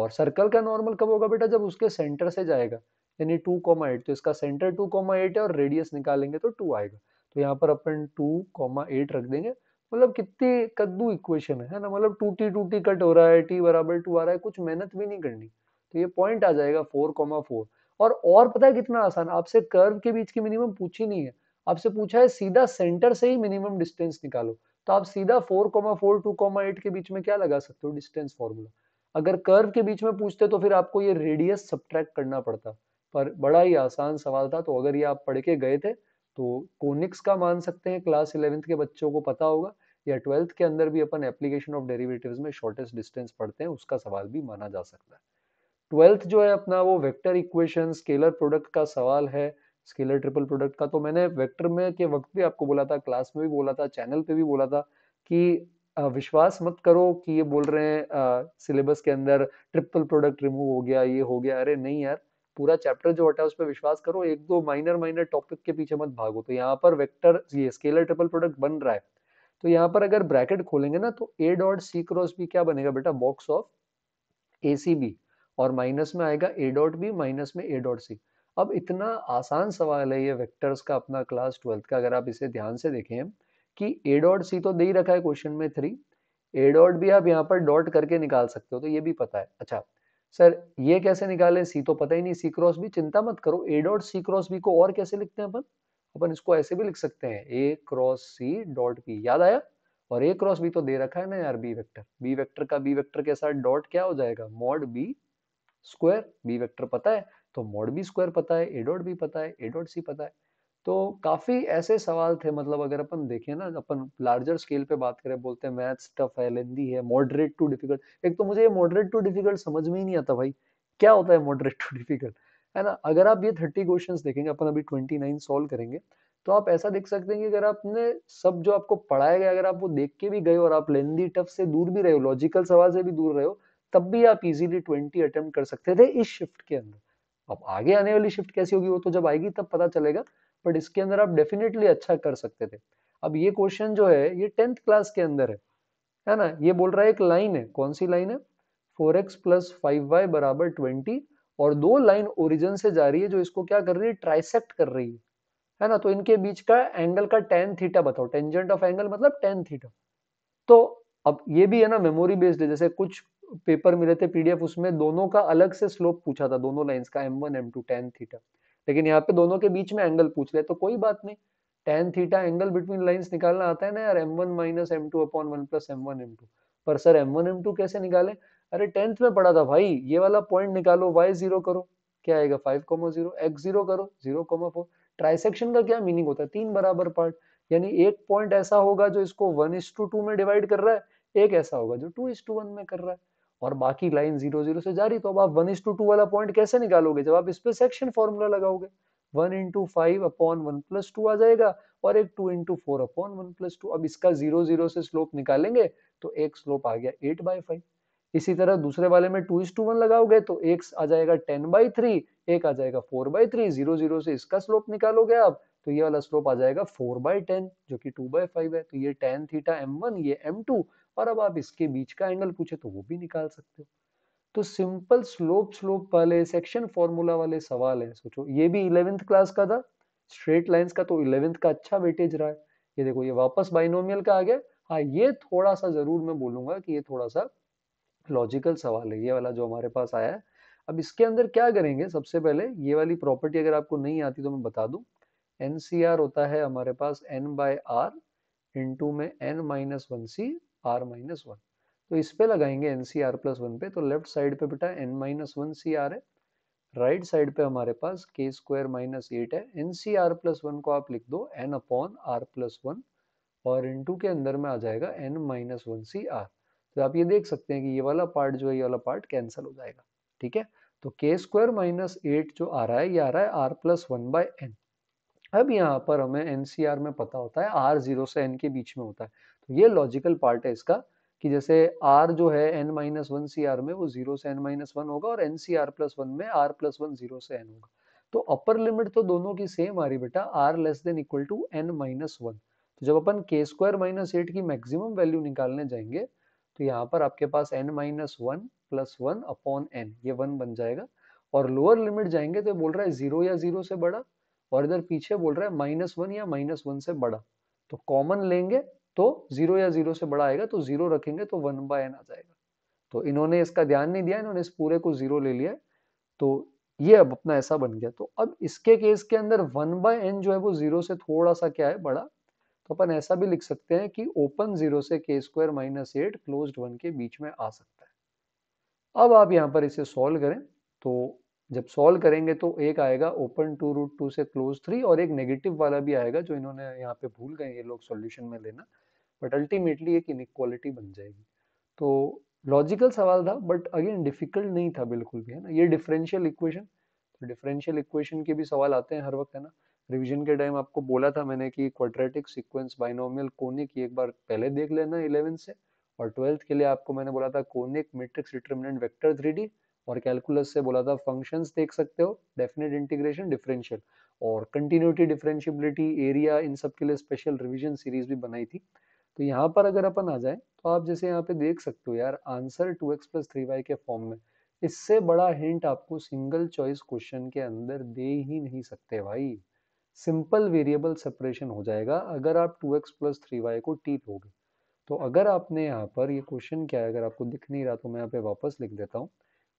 और सर्कल का नॉर्मल कब होगा बेटा जब उसके सेंटर से जाएगा यानी टू कॉमा एट तो इसका सेंटर टू कॉमा एट है और रेडियस निकालेंगे तो टू आएगा तो यहाँ पर अपन टू कॉमा एट रख देंगे मतलब कितनी कद्दू इक्वेशन है ना मतलब two t two t cut हो रहा है टी बराबर टू आ रहा है कुछ मेहनत भी नहीं करनी तो ये पॉइंट आ जाएगा फोर कॉमा फोर और और पता है कितना आसान आपसे कर्व के बीच की मिनिमम पूछी नहीं है आपसे पूछा है सीधा सेंटर से ही मिनिमम डिस्टेंस निकालो तो आप सीधा four comma four two comma eight के बीच में क्या लगा सकते हो डिस्टेंस फॉर्मूला अगर कर्व के बीच में पूछते तो फिर आपको ये रेडियस सब्ट्रैक्ट करना पड़ता पर बड़ा ही आसान सवाल था तो अगर ये आप पढ़ के गए थे तो कोनिक्स का मान सकते हैं क्लास इलेवेंथ के बच्चों को पता होगा या ट्वेल्थ के अंदर भी अपन एप्लीकेशन ऑफ डेरिवेटिव्स में शॉर्टेस्ट डिस्टेंस पढ़ते हैं उसका सवाल भी माना जा सकता है ट्वेल्थ जो है अपना वो वेक्टर इक्वेशन स्केलर प्रोडक्ट का सवाल है स्केलर ट्रिपल प्रोडक्ट का तो मैंने वेक्टर में के वक्त भी आपको बोला था क्लास में भी बोला था चैनल पे भी बोला था कि विश्वास मत करो कि ये बोल रहे हैं सिलेबस के अंदर ट्रिपल प्रोडक्ट रिमूव हो गया ये हो गया अरे नहीं यार पूरा चैप्टर जो हटा है उस पर विश्वास करो एक दो माइनर माइनर टॉपिक के पीछे मत भागो तो यहाँ पर वेक्टर ये स्केलर ट्रिपल प्रोडक्ट बन रहा है तो यहाँ पर अगर ब्रैकेट खोलेंगे ना तो A dot C cross B क्या बनेगा बेटा box of A C B और माइनस में आएगा ए डॉट बी माइनस में ए डॉट सी अब इतना आसान सवाल है ये वेक्टर्स का अपना क्लास ट्वेल्थ का अगर आप इसे ध्यान से देखें कि ए डॉट सी तो दे ही रखा है क्वेश्चन में थ्री ए डॉट भी आप यहाँ पर डॉट करके निकाल सकते हो तो ये भी पता है अच्छा सर ये कैसे निकाले सी तो पता ही नहीं सी क्रॉस भी चिंता मत करो A dot C cross B को और कैसे लिखते हैं अपन अपन इसको ऐसे भी लिख सकते हैं A cross C dot B याद आया और ए क्रॉस बी तो दे रखा है ना यार बी वेक्टर बी वेक्टर का बी वेक्टर के साथ डॉट क्या हो जाएगा mod B square B vector पता है तो मोड बी स्क्वायर पता है ए डॉट बी पता है ए डॉट सी पता है तो काफ़ी ऐसे सवाल थे मतलब अगर अपन देखें ना अपन लार्जर स्केल पे बात करें बोलते हैं मैथ्स टफ है लेंदी है मॉडरेट टू डिफिकल्ट एक तो मुझे ये मॉडरेट टू डिफिकल्ट समझ में ही नहीं आता भाई क्या होता है मॉडरेट टू डिफिकल्ट है ना अगर आप ये थर्टी क्वेश्चन देखेंगे अपन अभी ट्वेंटी नाइन सॉल्व करेंगे तो आप ऐसा देख सकते हैं कि अगर आपने सब जो आपको पढ़ाया गया अगर आप वो देख के भी गए और आप लेंदी टफ से दूर भी रहे हो लॉजिकल सवाल से भी दूर रहे हो तब भी आप इजीली ट्वेंटी अटेम्प्ट कर सकते थे इस शिफ्ट के अंदर अब आगे आने वाली शिफ्ट कैसी होगी वो तो जब आएगी तब पता चलेगा बट इसके अंदर आप डेफिनेटली अच्छा कर सकते थे अब ये क्वेश्चन जो है ये टेंथ क्लास के अंदर है है ना ये बोल रहा है एक लाइन है कौन सी लाइन है four X plus five Y बराबर ट्वेंटी और दो लाइन ओरिजिन से जा रही है जो इसको क्या कर रही है ट्राइसेक्ट कर रही है है ना तो इनके बीच का एंगल का टेन थीटा बताओ टेंजेंट ऑफ एंगल मतलब टेन थीटा तो अब ये भी है ना मेमोरी बेस्ड है जैसे कुछ पेपर मिले थे पीडीएफ उसमें दोनों का अलग से स्लोप पूछा था दोनों लाइंस का M one M two tan theta लेकिन यहाँ पे दोनों के बीच में एंगल पूछ ले तो कोई बात नहीं tan theta angle between lines निकालना आता है ना यार M one minus M two upon one plus M one M two पर sir M one M two कैसे निकाले अरे टेंथ में पढ़ा था भाई ये वाला पॉइंट निकालो वाई जीरो करो क्या आएगा five comma zero X zero करो जीरो कॉमा फोर ट्राइसेक्शन का क्या मीनिंग होता है तीन बराबर पार्ट यानी एक पॉइंट ऐसा होगा जो इसको वन इस टू टू में डिवाइड कर रहा है एक ऐसा होगा जो टू इस टू वन में कर रहा है और बाकी लाइन जीरो जीरो से जा रही तो अब आप वन इज टू टू वाला पॉइंट कैसे निकालोगे जब आप इस पर सेक्शन फॉर्मूला लगाओगे one into five upon one plus two आ जाएगा और एक two into four upon one plus two अब इसका जीरो जीरो से स्लोप निकालेंगे तो एक स्लोप आ गया एट बाई फाइव इसी तरह दूसरे वाले में टू इज टू वन लगाओगे तो एक आ जाएगा टेन बाई थ्री एक आ जाएगा four by three zero zero से इसका स्लोप निकालोगे आप तो ये वाला स्लोप आ जाएगा फोर बाई टेन जो कि टू बाई फाइव है तो ये टेन थीटा एम वन ये एम टू और अब आप इसके बीच का एंगल पूछे तो वो भी निकाल सकते हो तो सिंपल स्लोप स्लोप वाले सेक्शन फॉर्मूला वाले सवाल है सोचो ये भी इलेवेंथ क्लास का था स्ट्रेट लाइंस का तो इलेवेंथ का अच्छा वेटेज रहा है ये देखो ये वापस बाइनोमियल का आ गया हाँ ये थोड़ा सा जरूर मैं बोलूंगा कि ये थोड़ा सा लॉजिकल सवाल है ये वाला जो हमारे पास आया है अब इसके अंदर क्या करेंगे सबसे पहले ये वाली प्रॉपर्टी अगर आपको नहीं आती तो मैं बता दूं एनसीआर होता है हमारे पास एन बाय आर इंटू में N minus one C R minus one तो इस पे लगाएंगे N C R plus one पे तो लेफ्ट साइड पे बेटा N minus one C R है राइट right साइड पे हमारे पास के स्क्वायर माइनस एट है N C R plus one को आप लिख दो N upon R plus one और इनटू के अंदर में आ जाएगा N minus one C R तो आप ये देख सकते हैं कि ये वाला पार्ट जो है ये वाला पार्ट कैंसिल हो जाएगा ठीक है तो के स्क्वायर माइनस एट जो आ रहा है ये आ रहा है R plus one by N अब यहाँ पर हमें एन सी आर में पता होता है आर जीरो से एन के बीच में होता है तो ये लॉजिकल पार्ट है इसका कि जैसे आर जो है N minus one C R में वो जीरो से एन माइनस वन होगा और N C R plus one में आर प्लस वन जीरो से एन होगा तो अपर लिमिट तो दोनों की सेम आ रही बेटा R less than equal to N minus one तो जब अपन के स्क्वायर माइनस एट की मैक्सिमम वैल्यू निकालने जाएंगे तो यहाँ पर आपके पास N minus one plus one upon N ये वन बन जाएगा और लोअर लिमिट जाएंगे तो बोल रहा है जीरो या जीरो से बड़ा और इधर पीछे बोल रहा है माइनस वन या माइनस वन से बड़ा तो कॉमन लेंगे तो जीरो या जीरो से बड़ा आएगा तो जीरो रखेंगे तो वन बाय एन आ जाएगा तो इन्होंने इसका ध्यान नहीं दिया इन्होंने इस पूरे को जीरो ले लिया तो ये अब अपना ऐसा बन गया तो अब इसके केस के अंदर वन बाय एन जो है वो जीरो से थोड़ा सा क्या है बड़ा तो अपन ऐसा भी लिख सकते हैं कि ओपन जीरो से K square minus eight close one के बीच में आ सकता है अब आप यहाँ पर इसे सॉल्व करें तो जब सॉल्व करेंगे तो एक आएगा ओपन टू रूट टू से क्लोज थ्री और एक नेगेटिव वाला भी आएगा जो इन्होंने यहाँ पे भूल गए ये लोग सॉल्यूशन में लेना बट अल्टीमेटली एक इनक्वालिटी बन जाएगी तो लॉजिकल सवाल था बट अगेन डिफिकल्ट नहीं था बिल्कुल भी है ना ये डिफरेंशियल इक्वेशन तो डिफरेंशियल इक्वेशन के भी सवाल आते हैं हर वक्त है ना रिविजन के टाइम आपको बोला था मैंने कि क्वाड्रेटिक सिक्वेंस बाइनोमियल कोनिक एक बार पहले देख लेना इलेवेंथ से और ट्वेल्थ के लिए आपको मैंने बोला था conic matrix determinant vector three और कैलकुलस से बोला था फंक्शंस देख सकते हो डेफिनेट इंटीग्रेशन डिफरेंशियल और कंटिन्यूटी डिफरेंशियबिलिटी एरिया इन सब के लिए स्पेशल रिविजन सीरीज भी बनाई थी तो यहाँ पर अगर अपन आ जाए तो आप जैसे यहाँ पे देख सकते हो यार answer two X plus three Y के फॉर्म में इससे बड़ा हिंट आपको सिंगल चॉइस क्वेश्चन के अंदर दे ही नहीं सकते भाई सिंपल वेरिएबल सेपरेशन हो जाएगा अगर आप two X plus three Y को टी लोगे तो अगर आपने यहाँ पर ये क्वेश्चन क्या है अगर आपको दिख नहीं रहा तो मैं यहाँ पे वापस लिख देता हूँ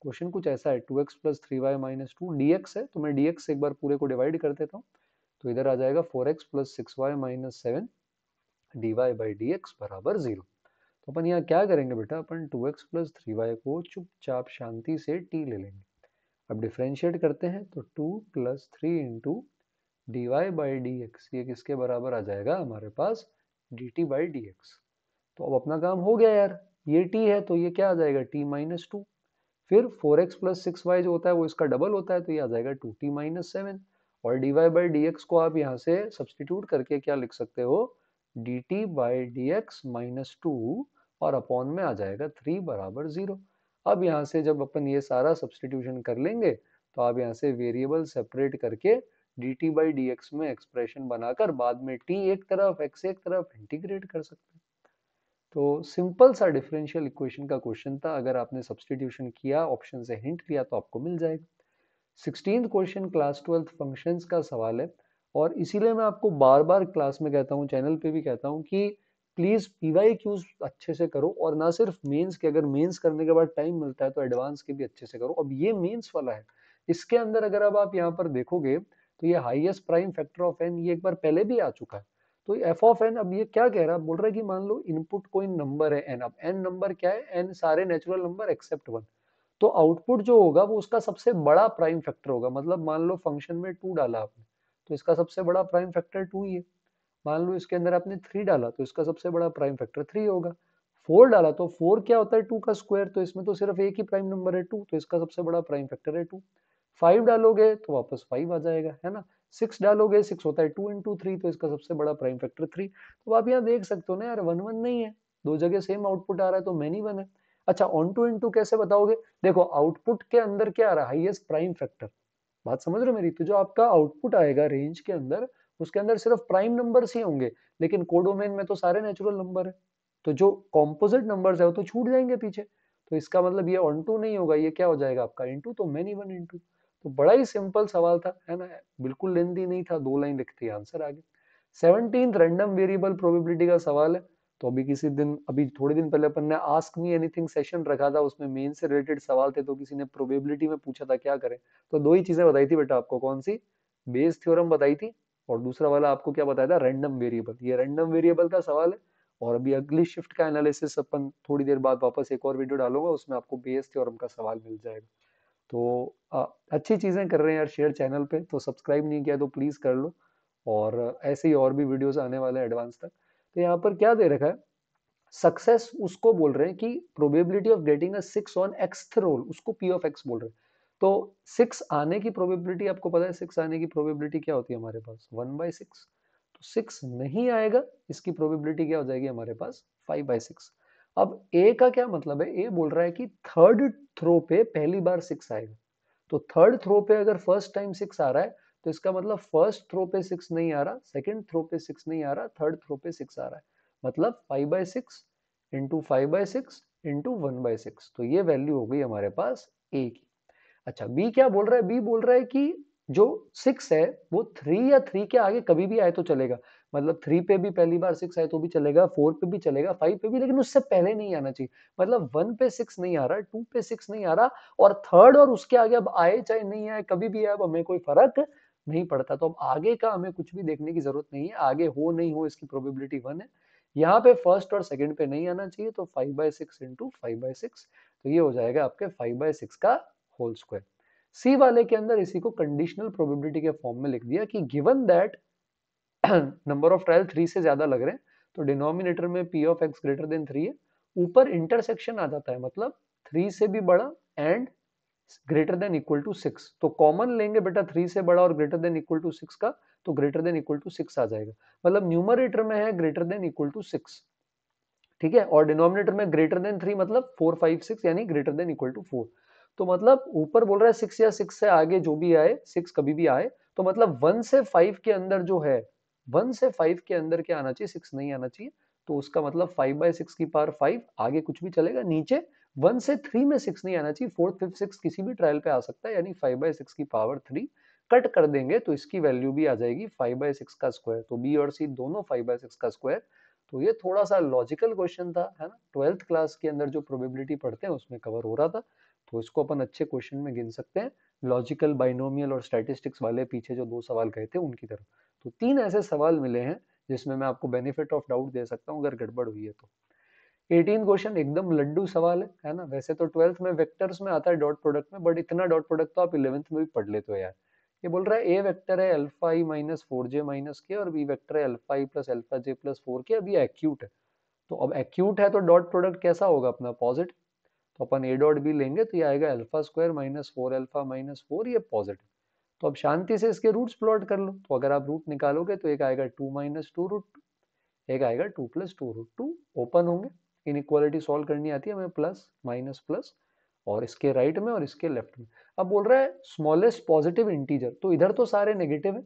क्वेश्चन कुछ ऐसा है two X plus three Y minus two D X है तो मैं डी एक्स एक बार पूरे को डिवाइड कर देता हूँ तो इधर आ जाएगा four X plus six Y minus seven D Y by D X बराबर जीरो तो अपन यहाँ क्या करेंगे बेटा अपन two X plus three Y को चुपचाप शांति से टी ले लेंगे अब डिफ्रेंशिएट करते हैं तो two plus three into D Y by D X ये किसके बराबर आ जाएगा हमारे पास D T by D X तो अब अपना काम हो गया यार ये टी है तो ये क्या आ जाएगा टी माइनस टू फिर four X plus six Y जो होता है वो इसका डबल होता है तो ये आ जाएगा टू टी माइनस सेवन और D Y by D X को आप यहाँ से सब्सटीट्यूट करके क्या लिख सकते हो D T by D X minus two और अपॉन में आ जाएगा थ्री बराबर जीरो अब यहाँ से जब अपन ये सारा सब्सटीट्यूशन कर लेंगे तो आप यहाँ से वेरिएबल सेपरेट करके D T by D X में एक्सप्रेशन बनाकर बाद में टी एक तरफ एक्स एक तरफ इंटीग्रेट कर सकते हैं तो सिंपल सा डिफरेंशियल इक्वेशन का क्वेश्चन था अगर आपने सब्सटीट्यूशन किया ऑप्शन से हिंट लिया तो आपको मिल जाएगा sixteen question class twelfth functions का सवाल है और इसीलिए मैं आपको बार बार क्लास में कहता हूँ चैनल पे भी कहता हूँ कि प्लीज़ पी वाई क्यूज अच्छे से करो और ना सिर्फ मेंस के अगर मेंस करने के बाद टाइम मिलता है तो एडवांस के भी अच्छे से करो अब ये मेंस वाला है इसके अंदर अगर अब आप यहाँ पर देखोगे तो ये highest prime factor of N ये एक बार पहले भी आ चुका है तो एफ ऑफ एन अब ये क्या कह रहा है बोल रहा है कि मान लो इनपुट कोई नंबर है एन अब एन नंबर क्या है एन सारे नेचुरल नंबर एक्सेप्ट वन तो आउटपुट जो होगा वो उसका सबसे बड़ा प्राइम फैक्टर होगा मतलब मान लो फंक्शन में टू डाला आपने तो इसका सबसे बड़ा प्राइम फैक्टर टू ही है मान लो इसके अंदर आपने थ्री डाला तो इसका सबसे बड़ा प्राइम फैक्टर थ्री होगा फोर डाला तो फोर क्या होता है टू का स्क्वायर तो इसमें तो सिर्फ एक ही प्राइम नंबर है टू तो इसका सबसे बड़ा प्राइम फैक्टर है टू फाइव डालोगे तो वापस फाइव आ जाएगा है ना सिक्स डालोगे सिक्स होता है टू इंटू थ्री तो इसका सबसे बड़ा प्राइम फैक्टर थ्री तो आप यहाँ देख सकते हो ना यार वन वन नहीं है दो जगह सेम आउटपुट आ रहा है तो मैनी वन है अच्छा ऑन टू इंटू कैसे बताओगे देखो आउटपुट के अंदर क्या आ रहा है हाइएस्ट प्राइम फैक्टर बात समझ रहे हो मेरी तो जो आपका आउटपुट आएगा रेंज के अंदर उसके अंदर सिर्फ प्राइम नंबर्स ही होंगे लेकिन कोडोमेन में तो सारे नेचुरल नंबर है तो जो कॉम्पोजिट नंबर है वो तो छूट जाएंगे पीछे तो इसका मतलब ये ऑन टू नहीं होगा ये क्या हो जाएगा आपका इंटू तो मैन इवन इंटू तो बड़ा ही सिंपल सवाल था है ना बिल्कुल लेंदी नहीं था दो लाइन लिखती है आंसर आगे सेवनटीन रैंडम वेरिएबल प्रोबेबिलिटी का सवाल है तो अभी किसी दिन अभी थोड़े दिन पहले अपन ने आस्क मी एनीथिंग सेशन रखा था उसमें मेन से रिलेटेड सवाल थे तो किसी ने प्रोबेबिलिटी में पूछा था क्या करें तो दो ही चीजें बताई थी बेटा आपको कौन सी बेस थ्योरम बताई थी और दूसरा वाला आपको क्या बताया था रैंडम वेरिएबल ये रैंडम वेरिएबल का सवाल है और अभी अगली शिफ्ट का एनालिसिस अपन थोड़ी देर बाद वापस एक और वीडियो डालूंगा उसमें आपको बेस थ्योरम का सवाल मिल जाएगा तो आ, अच्छी चीज़ें कर रहे हैं यार शेयर चैनल पे तो सब्सक्राइब नहीं किया तो प्लीज़ कर लो और ऐसे ही और भी वीडियोस आने वाले हैं एडवांस तक तो यहाँ पर क्या दे रखा है सक्सेस उसको बोल रहे हैं कि probability of getting a six on X roll उसको पी ऑफ एक्स बोल रहे हैं तो सिक्स आने की प्रोबेबिलिटी आपको पता है सिक्स आने की प्रोबेबिलिटी क्या होती है हमारे पास वन बाय सिक्स तो सिक्स नहीं आएगा इसकी प्रोबेबिलिटी क्या हो जाएगी हमारे पास फाइव बाय सिक्स अब ए का क्या मतलब है ए बोल रहा है कि थर्ड थ्रो पे पहली बार सिक्स आएगा तो थर्ड थ्रो पे अगर फर्स्ट टाइम सिक्स आ रहा है तो इसका मतलब फर्स्ट थ्रो पे सिक्स नहीं आ रहा सेकेंड थ्रो पे सिक्स नहीं आ रहा थर्ड थ्रो पे सिक्स आ रहा है मतलब five by six into five by six into one by six तो ये वैल्यू हो गई हमारे पास ए की अच्छा बी क्या बोल रहा है बी बोल रहा है कि जो सिक्स है वो थ्री या थ्री के आगे कभी भी आए तो चलेगा मतलब थ्री पे भी पहली बार सिक्स आए तो भी चलेगा फोर पे भी चलेगा फाइव पे भी लेकिन उससे पहले नहीं आना चाहिए मतलब वन पे सिक्स नहीं आ रहा टू पे सिक्स नहीं आ रहा और थर्ड और उसके आगे अब आए चाहे नहीं आए कभी भी आए अब हमें कोई फर्क नहीं पड़ता तो अब आगे का हमें कुछ भी देखने की जरूरत नहीं है आगे हो नहीं हो इसकी प्रोबेबिलिटी वन है यहाँ पे फर्स्ट और सेकंड पे नहीं आना चाहिए तो five by six into five by six तो ये हो जाएगा आपके फाइव बाई सिक्स का होल स्क्वायर सी वाले के अंदर इसी को कंडीशनल प्रोबेबिलिटी के फॉर्म में लिख दिया कि given that number of trial three से ज्यादा लग रहे हैं तो डिनोमिनेटर में P of X greater than three है ऊपर इंटरसेक्शन आ जाता है मतलब थ्री से भी बड़ा and greater than equal to six तो कॉमन लेंगे बेटा थ्री से बड़ा और greater than equal to six का तो greater than equal to six आ जाएगा मतलब न्यूमरेटर में है greater than equal to six ठीक है और डिनोमिनेटर में ग्रेटर देन थ्री मतलब फोर फाइव सिक्स यानी greater than equal to four तो मतलब ऊपर बोल रहा है सिक्स या सिक्स से आगे जो भी आए सिक्स कभी भी आए तो मतलब वन से फाइव के अंदर जो है वन से फाइव के अंदर क्या आना चाहिए सिक्स नहीं आना चाहिए तो उसका मतलब फाइव बाय सिक्स की पावर फाइव आगे कुछ भी चलेगा नीचे वन से थ्री में सिक्स नहीं आना चाहिए फोर्थ फिफ्थ सिक्स किसी भी ट्रायल पे आ सकता है यानी फाइव बाई सिक्स की पावर थ्री कट कर देंगे तो इसकी वैल्यू भी आ जाएगी फाइव बाई सिक्स का स्क्वायर तो बी और सी दोनों फाइव बाई सिक्स का स्क्वायर तो ये थोड़ा सा लॉजिकल क्वेश्चन था है ना ट्वेल्थ क्लास के अंदर जो प्रोबेबिलिटी पढ़ते हैं उसमें कवर हो रहा था तो इसको अपन अच्छे क्वेश्चन में गिन सकते हैं लॉजिकल बाइनोमियल और स्टैटिस्टिक्स वाले पीछे जो दो सवाल गए थे उनकी तरफ तो तीन ऐसे सवाल मिले हैं जिसमें मैं आपको बेनिफिट ऑफ डाउट दे सकता हूँ अगर गड़बड़ हुई है तो एटीन क्वेश्चन एकदम लड्डू सवाल है है ना वैसे तो ट्वेल्थ में वेक्टर्स में आता है डॉट प्रोडक्ट में बट इतना डॉट प्रोडक्ट तो आप इलेवेंथ में भी पढ़ लेते हो यार ये बोल रहा है ए वेक्टर है alpha I minus four J minus K और बी वेक्टर है alpha I plus alpha J plus four K अभी एक्यूट है तो अब एक्यूट है तो डॉट प्रोडक्ट कैसा होगा अपना पॉजिटिव तो अपन ए डॉट बी लेंगे तो ये आएगा alpha square minus four alpha minus four ये पॉजिटिव तो अब शांति से इसके रूट्स प्लॉट कर लो तो अगर आप रूट निकालोगे तो एक आएगा two minus two root two एक आएगा two plus two root two open होंगे इनक्वालिटी सॉल्व करनी आती है हमें प्लस माइनस प्लस और इसके राइट right में और इसके लेफ्ट में अब बोल रहा है स्मॉलेस्ट पॉजिटिव इंटीजर तो इधर तो सारे नेगेटिव है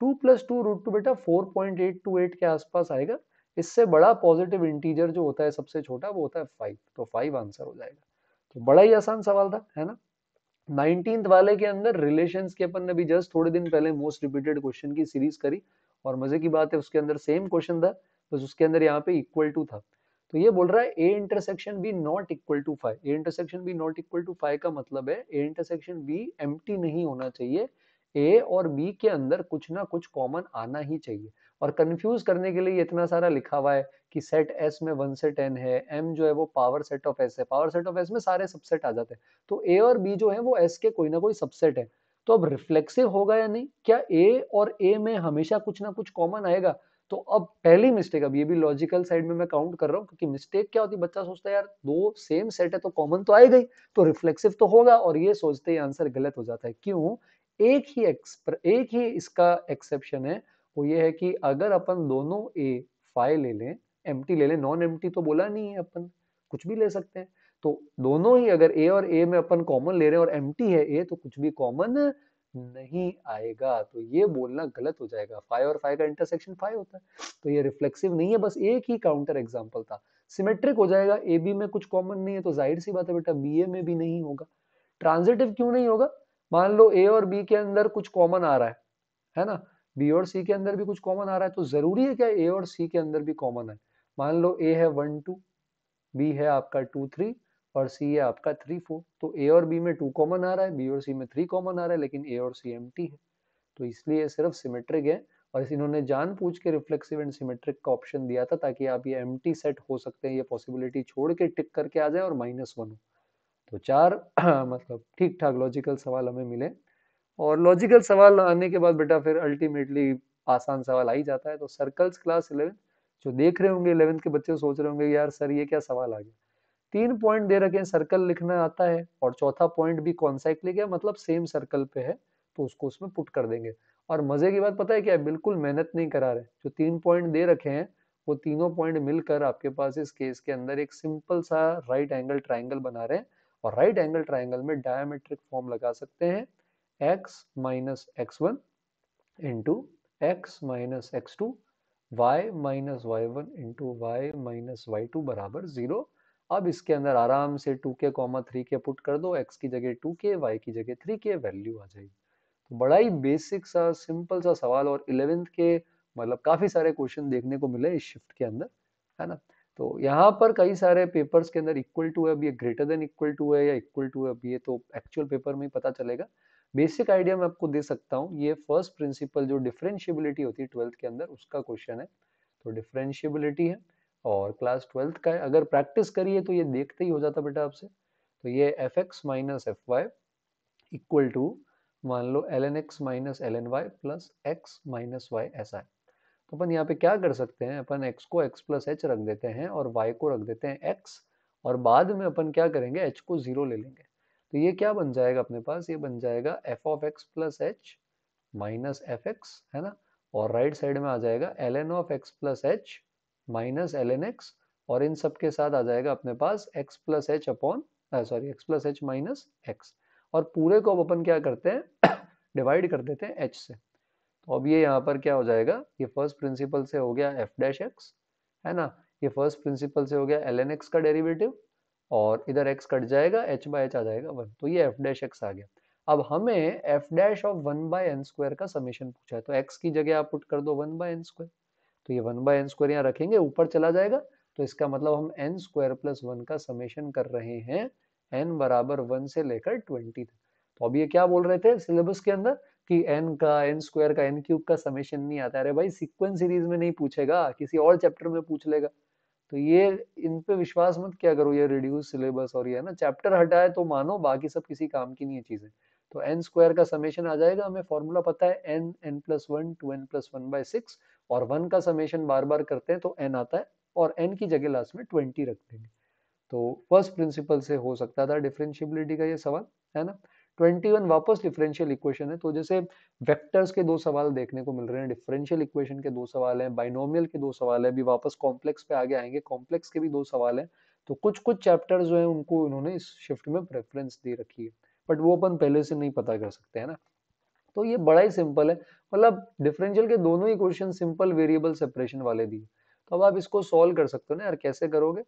two plus two root two बेटा four point eight two eight के आसपास आएगा इससे बड़ा पॉजिटिव इंटीजर जो होता है सबसे छोटा वो होता है फाइव तो फाइव आंसर हो जाएगा तो बड़ा ही आसान सवाल था है ना नाइनटीन वाले के अंदर रिलेशन के अपन ने भी जस्ट थोड़े दिन पहले मोस्ट रिपीटेड क्वेश्चन की सीरीज करी और मजे की बात है उसके अंदर सेम क्वेश्चन था बस उसके अंदर यहाँ पे इक्वल टू था तो ये बोल रहा है A intersection B not equal to five A intersection B not equal to five का मतलब है ए इंटरसेक्शन बी एम नहीं होना चाहिए ए और बी के अंदर कुछ ना कुछ कॉमन आना ही चाहिए और कंफ्यूज करने के लिए इतना सारा लिखा हुआ है कि सेट एस में वन से टेन है एम जो है वो पावर सेट ऑफ एस है पावर सेट ऑफ एस में सारे सबसेट आ जाते हैं तो ए और बी जो है वो एस के कोई ना कोई सबसेट है तो अब रिफ्लेक्सिव होगा या नहीं क्या ए और ए में हमेशा कुछ ना कुछ कॉमन आएगा तो अब पहली मिस्टेक अब ये भी लॉजिकल साइड में मैं काउंट कर रहा हूँ क्योंकि मिस्टेक क्या होती है बच्चा सोचता है यार दो सेम सेट है तो कॉमन तो आएगा गई तो रिफ्लेक्सिव तो होगा और ये सोचते ही आंसर गलत हो जाता है क्यों एक ही एक्सप्र एक ही इसका एक्सेप्शन है वो ये है कि अगर अपन दोनों ए फाइव ले लें एम ले लें नॉन एम तो बोला नहीं है अपन कुछ भी ले सकते हैं तो दोनों ही अगर ए और ए में अपन कॉमन ले रहे हैं और एम है ए तो कुछ भी कॉमन नहीं आएगा तो ये बोलना गलत हो जाएगा फाइव और फाइव का इंटरसेक्शन फाइव होता है तो ये रिफ्लेक्सिव नहीं है बस एक ही काउंटर एग्जाम्पल था सिमेट्रिक हो जाएगा ए बी में कुछ कॉमन नहीं है तो जाहिर सी बात है बेटा बी ए में भी नहीं होगा ट्रांजिटिव क्यों नहीं होगा मान लो ए और बी के अंदर कुछ कॉमन आ रहा है है ना बी और सी के अंदर भी कुछ कॉमन आ रहा है तो जरूरी है क्या ए और सी के अंदर भी कॉमन है मान लो ए है वन टू बी है आपका टू थ्री और सी है आपका थ्री फोर तो ए और बी में टू कॉमन आ रहा है बी और सी में थ्री कॉमन आ रहा है लेकिन ए और सी एम टी है तो इसलिए सिर्फ सिमेट्रिक है और इन्होंने जान पूछ के रिफ्लेक्सिव एंड सिमेट्रिक का ऑप्शन दिया था ताकि आप ये एम टी सेट हो सकते हैं ये पॉसिबिलिटी छोड़ के टिक करके आ जाए और माइनस वन हो तो चार मतलब ठीक ठाक लॉजिकल सवाल हमें मिले और लॉजिकल सवाल आने के बाद बेटा फिर अल्टीमेटली आसान सवाल आ ही जाता है तो सर्कल्स क्लास इलेवन जो देख रहे होंगे इलेवेंथ के बच्चे सोच रहे होंगे यार सर ये क्या सवाल आ गया तीन पॉइंट दे रखे हैं सर्कल लिखना आता है और चौथा पॉइंट भी कॉन्साइक्लिक है मतलब सेम सर्कल पे है तो उसको उसमें पुट कर देंगे और मजे की बात पता है क्या बिल्कुल मेहनत नहीं करा रहे जो तीन पॉइंट दे रखे हैं वो तीनों पॉइंट मिलकर आपके पास इस केस के अंदर एक सिंपल सा राइट एंगल ट्राइंगल बना रहे हैं और राइट एंगल ट्राइंगल में डायमेट्रिक फॉर्म लगा सकते हैं X minus X one into X minus x two Y minus Y one into Y minus Y two बराबर जीरो अब इसके अंदर आराम से टू के कॉमा थ्री के पुट कर दो एक्स की जगह टू के वाई की जगह थ्री के वैल्यू आ जाएगी तो बड़ा ही बेसिक सा सिंपल सा सवाल और इलेवेंथ के मतलब काफ़ी सारे क्वेश्चन देखने को मिले इस शिफ्ट के अंदर है ना तो यहाँ पर कई सारे पेपर्स के अंदर इक्वल टू है अब ये ग्रेटर देन इक्वल टू है या इक्वल टू है अब ये तो एक्चुअल पेपर में ही पता चलेगा बेसिक आइडिया मैं आपको दे सकता हूँ ये फर्स्ट प्रिंसिपल जो डिफरेंशियबिलिटी होती है ट्वेल्थ के अंदर उसका क्वेश्चन है तो डिफरेंशियबिलिटी है और क्लास ट्वेल्थ का है अगर प्रैक्टिस करिए तो ये देखते ही हो जाता बेटा आपसे तो ये f x minus f y equal to मान लो l n x minus l n y plus x minus y ऐसा है तो अपन यहाँ पे क्या कर सकते हैं अपन एक्स को एक्स प्लस एच रख देते हैं और वाई को रख देते हैं एक्स और बाद में अपन क्या करेंगे एच को ज़ीरो ले लेंगे तो ये क्या बन जाएगा अपने पास ये बन जाएगा f of x plus h minus f x है ना और राइट right साइड में आ जाएगा l n of x plus h minus l n x और इन सब के साथ आ जाएगा अपने पास x plus h upon sorry x plus h minus x और पूरे को अब अपन क्या करते हैं डिवाइड कर देते हैं एच से तो अब ये यहाँ पर क्या हो जाएगा ये फर्स्ट प्रिंसिपल से हो गया एफ डैश एक्स है ना ये फर्स्ट प्रिंसिपल से हो गया एल एन एक्स का डेरिवेटिव और इधर एक्स कट जाएगा एच बाई एच आ जाएगा वन तो ये एफ डैश एक्स आ गया अब हमें f dash of one by n square का समीशन पूछा है तो एक्स की जगह आप पुट कर दो वन बाय एन स्क्वायर तो ये वन बाय एन स्क्वायर यहाँ रखेंगे ऊपर चला जाएगा तो इसका मतलब हम एन स्क्वायर प्लस वन का समेशन कर रहे हैं एन बराबर वन से लेकर ट्वेंटी तक तो अब ये क्या बोल रहे थे सिलेबस के अंदर कि एन का एन स्क्वायर का एन क्यूब का समेशन नहीं आता अरे भाई सिक्वेंस सीरीज में नहीं पूछेगा किसी और चैप्टर में पूछ लेगा तो ये इन पे विश्वास मत क्या करो ये रिड्यूस सिलेबस और ये है ना चैप्टर हटाए तो मानो बाकी सब किसी काम की नहीं है चीजें तो एन स्क्वायर का समेशन आ जाएगा हमें फॉर्मूला पता है n n plus one two n plus one by six और वन का समेशन बार बार करते हैं तो एन आता है और एन की जगह लास्ट में ट्वेंटी रख देंगे तो फर्स्ट प्रिंसिपल से हो सकता था डिफरेंशियबिलिटी का ये सवाल है ना ट्वेंटी वन वापस डिफरेंशियल इक्वेशन है तो जैसे वेक्टर्स के दो सवाल देखने को मिल रहे हैं डिफरेंशियल इक्वेशन के दो सवाल हैं बाइनोमियल के दो सवाल हैं अभी वापस कॉम्प्लेक्स पे आगे आएंगे कॉम्प्लेक्स के भी दो सवाल हैं तो कुछ कुछ चैप्टर जो है उनको उन्होंने इस शिफ्ट में प्रेफरेंस दे रखी है बट वो अपन पहले से नहीं पता कर सकते हैं ना तो ये बड़ा ही सिंपल है मतलब डिफरेंशियल के दोनों ही क्वेश्चन सिंपल वेरिएबल सेपरेशन वाले दिए तो अब आप इसको सॉल्व कर सकते हो ना यार कैसे करोगे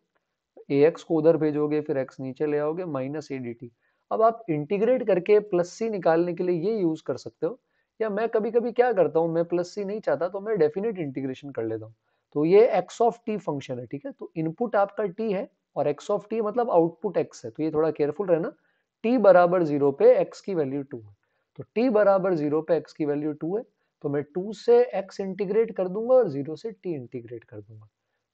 ए एक्स को उधर भेजोगे फिर एक्स नीचे ले आओगे माइनस ए डी टी अब आप इंटीग्रेट करके प्लस सी निकालने के लिए ये यूज कर सकते हो या मैं कभी कभी क्या करता हूँ मैं प्लस सी नहीं चाहता तो मैं डेफिनेट इंटीग्रेशन कर लेता हूँ तो ये एक्स ऑफ टी फंक्शन है ठीक है तो इनपुट आपका टी है और एक्स ऑफ टी मतलब आउटपुट एक्स है तो ये थोड़ा केयरफुल रहना टी बराबर जीरो पे एक्स की वैल्यू टू है तो t बराबर जीरो पे x की वैल्यू टू है तो मैं टू से x इंटीग्रेट कर दूंगा और जीरो से t इंटीग्रेट कर दूंगा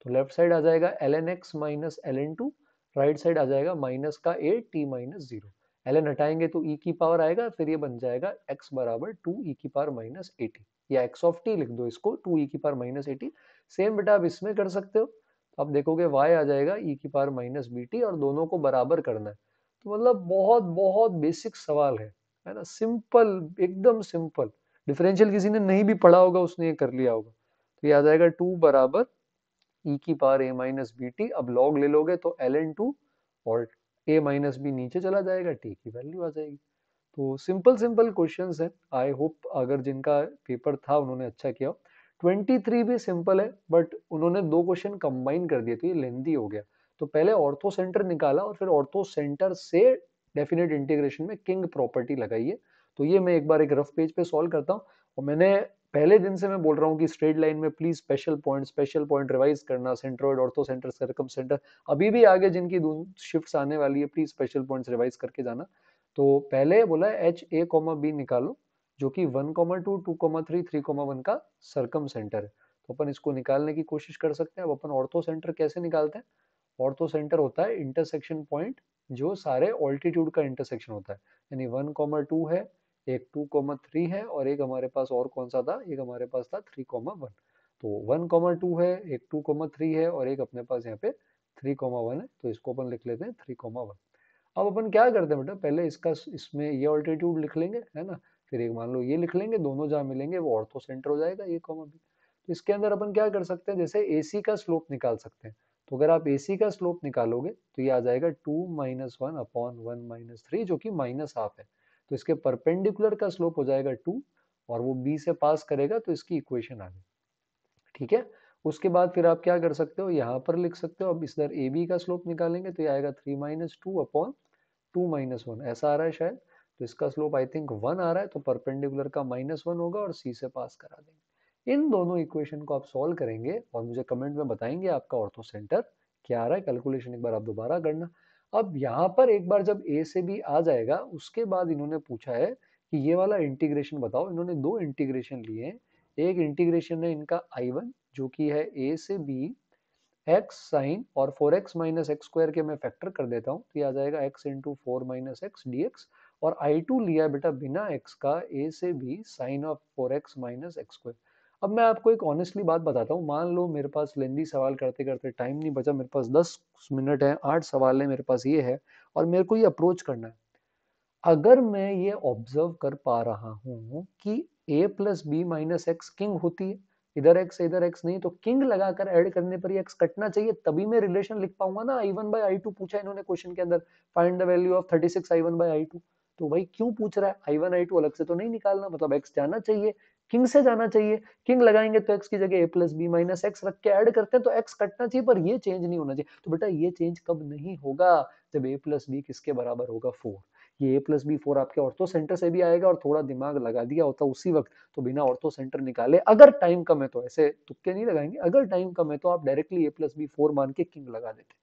तो लेफ्ट साइड आ जाएगा l n x minus l n two right side आ जाएगा माइनस का a t minus zero l n हटाएंगे तो ई e की पावर आएगा फिर ये बन जाएगा एक्स बराबर टू ई e की पावर माइनस एटी या एक्स ऑफ टी लिख दो इसको टू ई e की पावर माइनस एटी सेम बेटा आप इसमें कर सकते हो तो आप देखोगे वाई आ जाएगा ई e की पावर माइनस बी टी और दोनों को बराबर करना है तो मतलब बहुत बहुत बेसिक सवाल है है ना सिंपल एकदम सिंपल डिफरेंशियल किसी ने नहीं भी पढ़ा होगा उसने ये कर लिया होगा तो ये आ जाएगा टू बराबर ई की power a minus b t अब लॉग ले लोगे तो एल एन टू और ए माइनस बी नीचे चला जाएगा टी की वैल्यू आ जाएगी तो सिंपल सिंपल क्वेश्चंस हैं आई होप अगर जिनका पेपर था उन्होंने अच्छा किया ट्वेंटी थ्री भी सिंपल है बट उन्होंने दो क्वेश्चन कंबाइन कर दिए तो ये लेंदी हो गया तो पहले ऑर्थो सेंटर निकाला और फिर ऑर्थो सेंटर से डेफिनेट इंटीग्रेशन में किंग प्रॉपर्टी लगाइए तो ये मैं एक बार एक रफ पेज पे सॉल्व करता हूँ और मैंने पहले दिन से मैं बोल रहा हूँ कि स्ट्रेट लाइन में please special point special point revise करना centroid orthocentre circumcentre अभी भी आगे जिनकी शिफ्ट आने वाली है प्लीज स्पेशल पॉइंट रिवाइज करके जाना तो पहले बोला एच ए कॉमा बी निकालो जो कि one comma two two comma three three comma one का सरकम सेंटर है तो अपन इसको निकालने की कोशिश कर सकते हैं अब अपन ऑर्थो सेंटर कैसे निकालते हैं ऑर्थो सेंटर होता है इंटरसेक्शन पॉइंट जो सारे ऑल्टीट्यूड का इंटरसेक्शन होता है यानी वन कॉमा टू है एक टू कॉमा थ्री है और एक हमारे पास और कौन सा था एक हमारे पास था थ्री कॉमा वन तो वन कॉमा टू है एक टू कॉमा थ्री है और एक अपने पास यहाँ पे थ्री कॉमा वन है तो इसको अपन लिख लेते हैं थ्री कॉमा वन अब अपन क्या करते हैं बेटा पहले इसका इसमें ये ऑल्टीट्यूड लिख लेंगे है ना फिर एक मान लो ये लिख लेंगे दोनों जहाँ मिलेंगे वो ऑर्थो सेंटर हो जाएगा ये कॉमा बी तो इसके अंदर अपन क्या कर सकते हैं जैसे ए का स्लोप निकाल सकते हैं तो अगर आप ए सी का स्लोप निकालोगे तो ये आ जाएगा two minus one upon one minus three जो कि माइनस हाफ है तो इसके परपेंडिकुलर का स्लोप हो जाएगा टू और वो बी से पास करेगा तो इसकी इक्वेशन आ गई ठीक है उसके बाद फिर आप क्या कर सकते हो यहाँ पर लिख सकते हो अब इस दर ए बी का स्लोप निकालेंगे तो ये आएगा three minus two upon two minus one ऐसा आ रहा है शायद तो इसका स्लोप आई थिंक वन आ रहा है तो परपेंडिकुलर का माइनस वन होगा और सी से पास करा देंगे इन दोनों इक्वेशन को आप सॉल्व करेंगे और मुझे कमेंट में बताएंगे आपका ऑर्थो सेंटर क्या आ रहा है कैलकुलेशन एक बार आप दोबारा करना अब यहाँ पर एक बार जब ए से बी आ जाएगा उसके बाद इन्होंने पूछा है कि ये वाला इंटीग्रेशन बताओ इन्होंने दो इंटीग्रेशन लिए हैं एक इंटीग्रेशन है इनका आई वन जो कि है ए से बी एक्स साइन और four x minus x square के मैं फैक्टर कर देता हूँ तो ये आ जाएगा x into four minus x d x और आई टू लिया बेटा बिना एक्स का ए से b sine of four x minus x square अब मैं आपको एक ऑनेस्टली बात बताता हूँ मान लो मेरे पास लेंदी सवाल करते करते टाइम नहीं बचा मेरे पास दस मिनट है आठ सवाल है मेरे पास ये है और मेरे को ये अप्रोच करना है अगर मैं ये ऑब्जर्व कर पा रहा हूँ कि a plus b minus x king होती है इधर एक्स इधर एक्स नहीं तो किंग लगाकर ऐड करने पर एक्स कटना चाहिए तभी मैं रिलेशन लिख पाऊंगा ना I one by I two पूछा इन्होंने क्वेश्चन के अंदर find the value of thirty six I one by I two तो भाई क्यों पूछ रहा है आई वन आई टू अलग से तो नहीं निकालना मतलब एक्स जाना चाहिए किंग से जाना चाहिए किंग लगाएंगे तो एक्स की जगह a plus b minus x रख के ऐड करते हैं तो एक्स कटना चाहिए पर ये चेंज नहीं होना चाहिए तो बेटा ये चेंज कब नहीं होगा जब ए प्लस बी किसके बराबर होगा फोर ये ए प्लस बी फोर आपके ऑर्थो सेंटर से भी आएगा और थोड़ा दिमाग लगा दिया होता उसी वक्त तो बिना ऑर्थो सेंटर निकाले अगर टाइम कम है तो ऐसे तुक्के नहीं लगाएंगे अगर टाइम कम है तो आप directly a plus b four मान के किंग लगा देते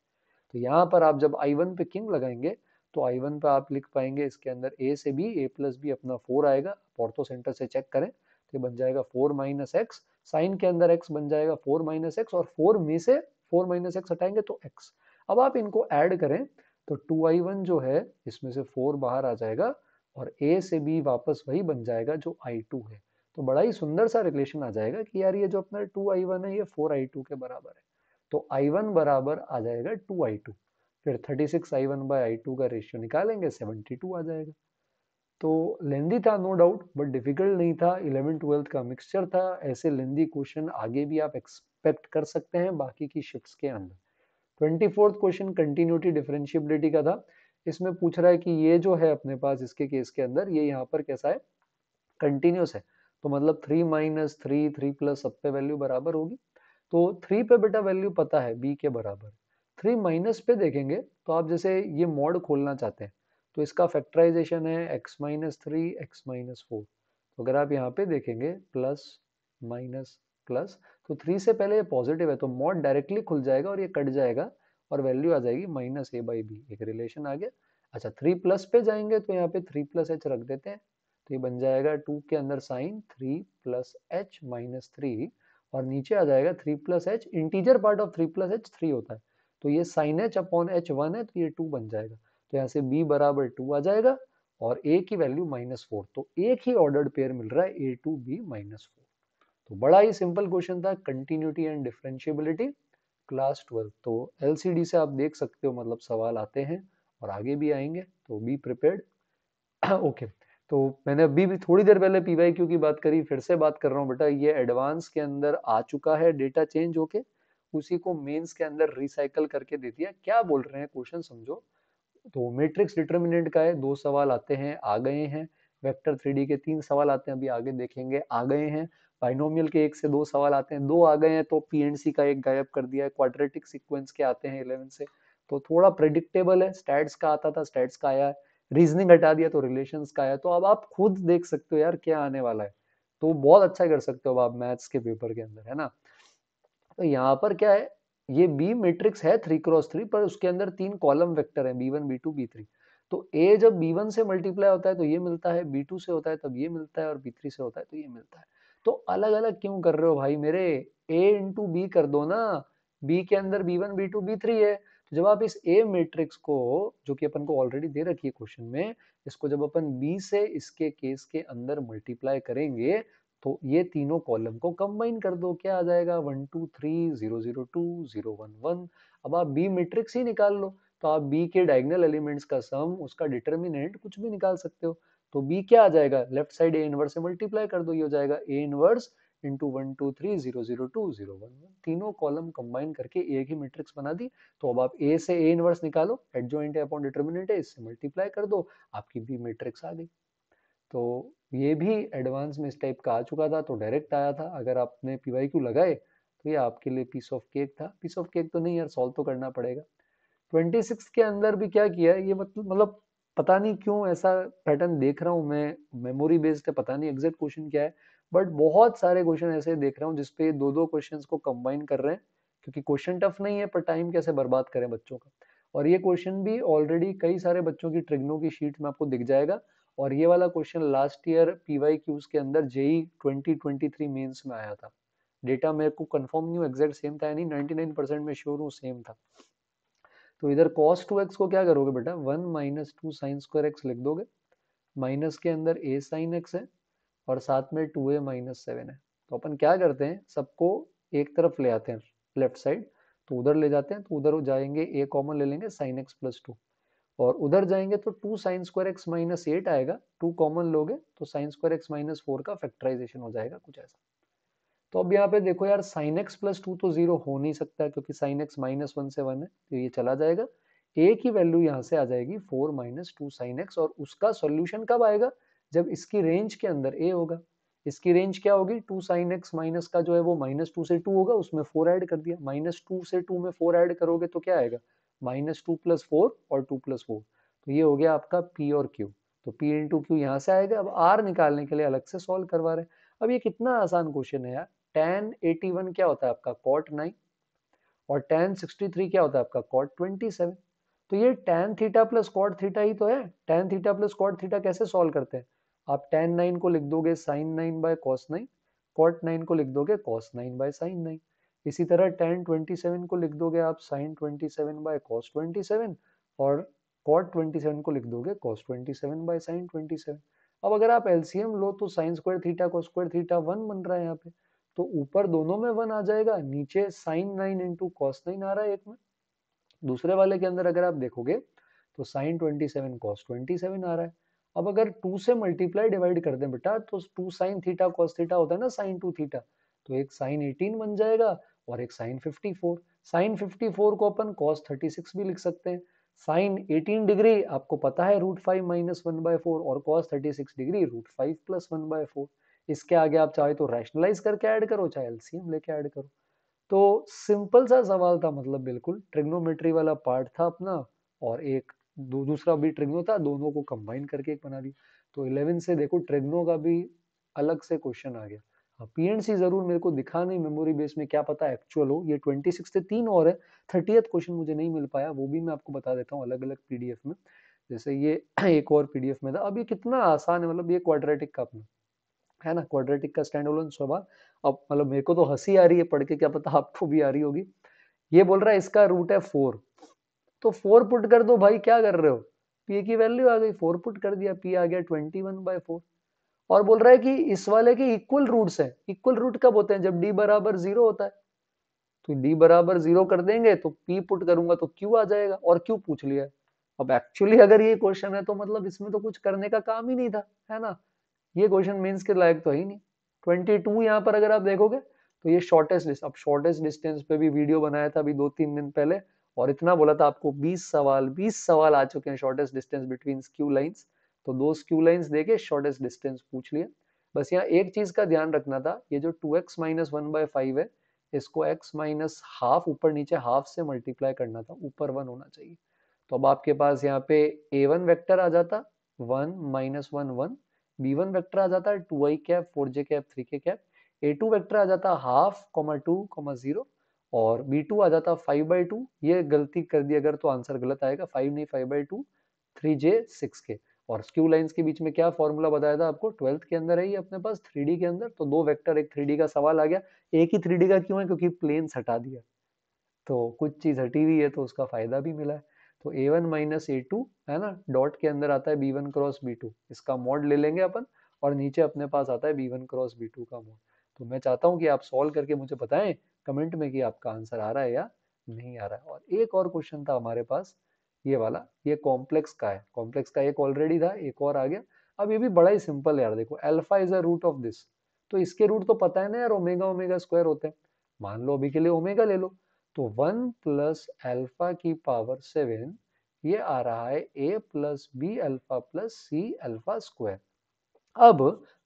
तो यहाँ पर आप जब आई वन पे किंग लगाएंगे तो आई वन पे आप लिख पाएंगे इसके अंदर ए से बी ए प्लस बी अपना फोर आएगा ऑर्थो सेंटर से चेक करें तो बन जाएगा फोर माइनस एक्स साइन के अंदर एक्स बन जाएगा फोर माइनस एक्स और फोर में से फोर माइनस एक्स हटाएंगे तो एक्स अब आप इनको ऐड करें तो टू आई वन जो है इसमें से फोर बाहर आ जाएगा और ए से बी वापस वही बन जाएगा जो आई टू है तो बड़ा ही सुंदर सा रिलेशन आ जाएगा कि यार ये जो अपना टू आई वन है ये फोर आई टू के बराबर है तो आई वन बराबर आ जाएगा टू आई टू फिर thirty six I one by I two का रेशियो निकालेंगे सेवेंटी टू आ जाएगा तो लेंदी था नो डाउट बट डिफिकल्ट नहीं था इलेवन ट्वेल्थ का मिक्सचर था ऐसे लेंदी क्वेश्चन आगे भी आप एक्सपेक्ट कर सकते हैं बाकी की शिफ्ट के अंदर twenty fourth question continuity differentiability का था इसमें पूछ रहा है कि ये जो है अपने पास इसके केस के अंदर ये यहाँ पर कैसा है कंटिन्यूस है तो मतलब three minus three three plus सब पे वैल्यू बराबर होगी तो थ्री पे बेटा वैल्यू पता है बी के बराबर थ्री माइनस पे देखेंगे तो आप जैसे ये मॉड खोलना चाहते हैं तो इसका फैक्टराइजेशन है x minus three x minus four तो अगर आप यहाँ पे देखेंगे प्लस माइनस प्लस तो थ्री से पहले ये पॉजिटिव है तो मॉड डायरेक्टली खुल जाएगा और ये कट जाएगा और वैल्यू आ जाएगी माइनस ए बाई बी एक रिलेशन आ गया अच्छा थ्री प्लस पे जाएंगे तो यहाँ पे थ्री प्लस एच रख देते हैं तो ये बन जाएगा टू के अंदर sine three plus h minus three और नीचे आ जाएगा three plus h integer part of three plus h three होता है तो ये sine h upon h one है तो ये टू बन जाएगा तो यहाँ से बी बराबर टू आ जाएगा और ए की वैल्यू माइनस फोर तो एक ही ऑर्डर्ड पेयर मिल रहा है a two b minus four तो बड़ा ही सिंपल क्वेश्चन था continuity and differentiability class twelve तो एलसीडी से आप देख सकते हो मतलब सवाल आते हैं और आगे भी आएंगे तो बी प्रिपेयर्ड ओके तो मैंने अभी भी थोड़ी देर पहले पीवाई क्यू की बात करी फिर से बात कर रहा हूँ बेटा ये एडवांस के अंदर आ चुका है डेटा चेंज होके उसी को मेंस के अंदर रिसाइकल करके दे दिया क्या बोल रहे हैं क्वेश्चन समझो तो मैट्रिक्स डिटर्मिनेंट का है दो सवाल आते हैं आ गए हैं वेक्टर थ्री के तीन सवाल आते हैं अभी आगे देखेंगे आ गए हैं बाइनोमियल के एक से दो सवाल आते हैं दो आ गए हैं तो पी एंड सी का एक गायब कर दिया है क्वाड्रेटिक सीक्वेंस के आते हैं इलेवन से तो थोड़ा प्रेडिक्टेबल है स्टैट्स का आता था स्टैट्स का आया है रीजनिंग हटा दिया तो रिलेशन का आया तो अब आप खुद देख सकते हो यार क्या आने वाला है तो बहुत अच्छा कर सकते हो आप मैथ्स के पेपर के अंदर है ना तो यहाँ पर क्या है ये बी मैट्रिक्स है थ्री क्रॉस थ्री पर उसके अंदर तीन कॉलम वेक्टर हैं b one b two b three तो ए जब बी वन से मल्टीप्लाई होता है तो ये मिलता है बी टू से होता है तब ये मिलता है और बी थ्री से होता है तो ये मिलता है तो अलग अलग क्यों कर रहे हो भाई मेरे ए इंटू बी कर दो ना बी के अंदर b one b two b three है तो जब आप इस ए मैट्रिक्स को जो कि अपन को ऑलरेडी दे रखी है क्वेश्चन में इसको जब अपन बी से इसके केस के अंदर मल्टीप्लाई करेंगे तो ये तीनों कॉलम को कंबाइन कर दो क्या आ जाएगा one two three zero zero two zero one one अब आप बी मेट्रिक्स ही निकाल लो तो आप बी के डायगनल एलिमेंट्स का सम उसका डिटर्मिनेंट कुछ भी निकाल सकते हो तो बी क्या आ जाएगा लेफ्ट साइड ए इनवर्स से मल्टीप्लाई कर दो ये हो जाएगा a inverse into one two three zero zero two zero one one तीनों कॉलम कंबाइन करके एक ही मैट्रिक्स बना दी तो अब आप ए से ए इनवर्स निकालो एडजोइंट है अपॉन डिटर्मिनेंट है इससे मल्टीप्लाई कर दो आपकी बी मैट्रिक्स आ गई तो ये भी एडवांस में इस टाइप का आ चुका था तो डायरेक्ट आया था अगर आपने पी वाई क्यू लगाए तो ये आपके लिए पीस ऑफ केक था पीस ऑफ केक तो नहीं यार सॉल्व तो करना पड़ेगा ट्वेंटी सिक्स के अंदर भी क्या किया है ये मतलब मतलब पता नहीं क्यों ऐसा पैटर्न देख रहा हूँ मैं मेमोरी बेस्ड है पता नहीं एग्जैक्ट क्वेश्चन क्या है बट बहुत सारे क्वेश्चन ऐसे देख रहा हूँ जिसपे दो दो क्वेश्चन को कंबाइन कर रहे हैं क्योंकि क्वेश्चन टफ नहीं है पर टाइम कैसे बर्बाद करें बच्चों का और ये क्वेश्चन भी ऑलरेडी कई सारे बच्चों की ट्रिग्नो की शीट में आपको दिख जाएगा और ये वाला question last year P Y Qs के अंदर जेई 2023 मेंस में आया था डेटा मेरे को कंफर्म नहीं हूँ एग्जैक्ट सेम था यानी 99 परसेंट में श्योर हूँ सेम था तो इधर कॉस टू एक्स को क्या करोगे बेटा one minus two sine square x लिख दोगे माइनस के अंदर ए साइन एक्स है और साथ में टू ए माइनस सेवन है तो अपन क्या करते हैं सबको एक तरफ ले आते हैं लेफ्ट साइड तो उधर ले जाते हैं तो उधर जाएंगे ए कॉमन ले लेंगे साइन एक्स प्लस टू और उधर जाएंगे तो two sine square x minus eight आएगा टू कॉमन लोगे तो sine square x minus four का फैक्टराइजेशन हो जाएगा कुछ ऐसा तो अब यहाँ पे देखो यार साइन एक्स प्लस टू तो जीरो हो नहीं सकता क्योंकि साइन एक्स माइनस वन से वन है तो ये चला जाएगा ए की वैल्यू यहाँ से आ जाएगी four minus two sine x और उसका सोल्यूशन कब आएगा जब इसकी रेंज के अंदर ए होगा इसकी रेंज क्या होगी टू साइन एक्स माइनस का जो है वो माइनस टू से टू होगा उसमें फोर ऐड कर दिया माइनस टू से टू में फोर ऐड करोगे तो क्या आएगा माइनस टू प्लस फोर और टू प्लस फोर तो ये हो गया आपका पी और क्यू तो पी टू क्यू यहाँ से आएगा अब आर निकालने के लिए अलग से सॉल्व करवा रहे हैं अब ये कितना आसान क्वेश्चन है यार टेन एटी वन क्या होता है आपका कॉट नाइन और टेन सिक्सटी थ्री क्या होता है आपका कॉट ट्वेंटी सेवन तो ये tan theta plus cot theta ही तो है tan theta plus cot theta कैसे सॉल्व करते हैं आप टेन नाइन को लिख दोगे sine nine by cos nine cot nine को लिख दोगे cos nine by sine nine इसी तरह टेन ट्वेंटी सेवन को लिख दोगे आप sine twenty seven by cos twenty seven और कॉट ट्वेंटी सेवन को लिख दोगे cos twenty seven by sine twenty seven अब अगर आप एलसीएम लो तो sine square theta cos square theta one बन रहा है यहाँ पे तो ऊपर दोनों में वन आ जाएगा नीचे sine nine into cos nine आ रहा है एक में दूसरे वाले के अंदर अगर आप देखोगे तो sine twenty seven cos twenty seven आ रहा है अब अगर टू से मल्टीप्लाई डिवाइड कर दें बेटा तो two sine theta cos theta होता है ना साइन टू थीटा तो एक साइन एटीन बन जाएगा और एक साइन 54 साइन 54 को अपन कॉस 36 भी लिख सकते हैं साइन 18 डिग्री आपको पता है root five minus one by four और cos 36 degree root five plus one by four इसके आगे आप चाहे तो रैशनलाइज करके ऐड करो चाहे एलसीएम लेके ऐड करो तो सिंपल सा सवाल था मतलब बिल्कुल ट्रिग्नोमेट्री वाला पार्ट था अपना और एक दो दूसरा भी ट्रिग्नो था दोनों को कंबाइन करके एक बना दिया तो इलेवन से देखो ट्रिग्नो का भी अलग से क्वेश्चन आ गया पीएनसी जरूर मेरे को दिखा नहीं मेमोरी बेस में क्या पता एक्चुअल हो ये ट्वेंटी सिक्स से तीन और है थर्टी क्वेश्चन मुझे नहीं मिल पाया वो भी मैं आपको बता देता हूँ अलग अलग पी में जैसे ये एक और पी में था अब ये कितना आसान है मतलब ये क्वाड्रेटिक का अपना है ना क्वाड्रेटिक का स्टैंड ओलन स्वभाव अब मतलब मेरे को तो हंसी आ रही है पढ़ के क्या पता आपको भी आ रही होगी ये बोल रहा है इसका रूट है फोर तो फोर पुट कर दो भाई क्या कर रहे हो पी की वैल्यू आ गई फोर पुट कर दिया पी आ गया ट्वेंटी वन बाई फोर और बोल रहा है कि इस वाले के इक्वल रूट्स हैं इक्वल रूट कब होते हैं जब डी बराबर जीरो होता है तो डी बराबर जीरो कर देंगे तो पी पुट करूंगा तो क्यू आ जाएगा और क्यू पूछ लिया अब एक्चुअली अगर ये क्वेश्चन है तो मतलब इसमें तो कुछ करने का काम ही नहीं था है ना ये क्वेश्चन मीन्स के लायक तो ही नहीं ट्वेंटी टू यहाँ पर अगर आप देखोगे तो ये शॉर्टेस्ट डिस्ट अब शॉर्टेस्ट डिस्टेंस पे भी वीडियो बनाया था अभी दो तीन दिन पहले और इतना बोला था आपको बीस सवाल बीस सवाल आ चुके हैं shortest distance between skew lines तो दो क्यू लाइन्स देके शॉर्टेस्ट डिस्टेंस पूछ लिया बस यहाँ एक चीज का ध्यान रखना था ये जो two x minus one by five है इसको x माइनस हाफ ऊपर नीचे हाफ से मल्टीप्लाई करना था ऊपर वन होना चाहिए तो अब आपके पास यहाँ पे ए वन वैक्टर आ जाता one minus one one b one vector आ जाता two i cap four j cap three k cap a two vector आ जाता half comma two comma zero और बी टू आ जाता फाइव बाई टू ये गलती कर दी अगर तो आंसर गलत आएगा फाइव नहीं five by two three J six K और स्क्यू लाइंस के बीच में क्या फॉर्मूला बताया था आपको ट्वेल्थ के अंदर है ये अपने पास थ्री के अंदर तो दो वेक्टर एक थ्री का सवाल आ गया एक ही थ्री का क्यों है क्योंकि प्लेन्स हटा दिया तो कुछ चीज़ हटी हुई है तो उसका फायदा भी मिला है तो ए वन माइनस ए टू है ना डॉट के अंदर आता है B one cross B two इसका मॉड ले लेंगे अपन और नीचे अपने पास आता है B one cross B two का मॉड तो मैं चाहता हूँ कि आप सॉल्व करके मुझे बताएं कमेंट में कि आपका आंसर आ रहा है या नहीं आ रहा है और एक और क्वेश्चन था हमारे पास ये वाला ये कॉम्प्लेक्स का है कॉम्प्लेक्स का एक ऑलरेडी था एक और आ गया अब ये भी बड़ा ही सिंपल है यार देखो alpha is a root of this तो इसके रूट तो पता है ना यार ओमेगा ओमेगा स्क्वायर होते हैं मान लो अभी के लिए ओमेगा ले लो तो वन प्लस एल्फा की पावर सेवन ये आ रहा है A plus B alpha plus C alpha square अब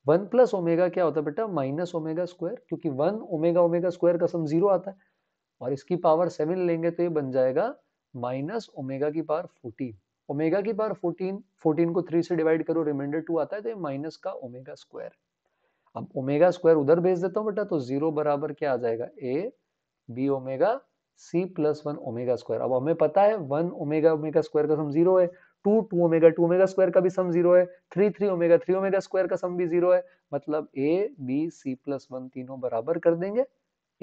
वन प्लस ओमेगा क्या होता है बेटा माइनस ओमेगा स्क्वायर क्योंकि वन ओमेगा ओमेगा स्क्वायर का सम जीरो आता है और इसकी पावर सेवन लेंगे तो ये बन जाएगा माइनस ओमेगा की पावर फोर्टीन ओमेगा की पावर फोर्टीन फोर्टीन को थ्री से डिवाइड करो रिमाइंडर टू आता है तो ये माइनस का ओमेगा स्क्वायर अब ओमेगा स्क्वायर उधर भेज देता हूँ बेटा तो जीरो बराबर क्या आ जाएगा A B omega C plus one omega square अब हमें पता है वन ओमेगा ओमेगा स्क्वायर का सम जीरो है two two omega two omega square का भी सम जीरो है three three omega three omega square का सम भी जीरो है मतलब A B C plus one तीनों बराबर कर देंगे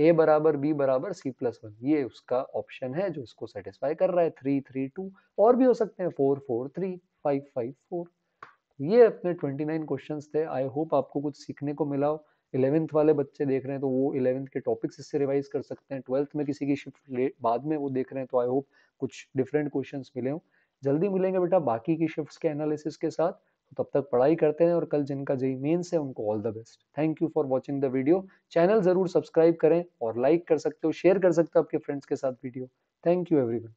ए बराबर बी बराबर सी प्लस वन ये उसका ऑप्शन है जो इसको सेटिस्फाई कर रहा है थ्री थ्री टू और भी हो सकते हैं four four three five five four ये अपने ट्वेंटी नाइन क्वेश्चन थे आई होप आपको कुछ सीखने को मिला हो इलेवेंथ वाले बच्चे देख रहे हैं तो वो इलेवेंथ के टॉपिक्स इससे रिवाइज कर सकते हैं ट्वेल्थ में किसी की शिफ्ट बाद में वो देख रहे हैं तो आई होप कुछ डिफरेंट क्वेश्चन मिले हों जल्दी मिलेंगे बेटा बाकी की शिफ्ट के एनालिसिस के साथ तो तब तक पढ़ाई करते हैं और कल जिनका जई मेन्स है उनको all the best thank you for watching the video channel जरूर सब्सक्राइब करें और लाइक कर सकते हो शेयर कर सकते हो आपके फ्रेंड्स के साथ वीडियो थैंक यू एवरीवन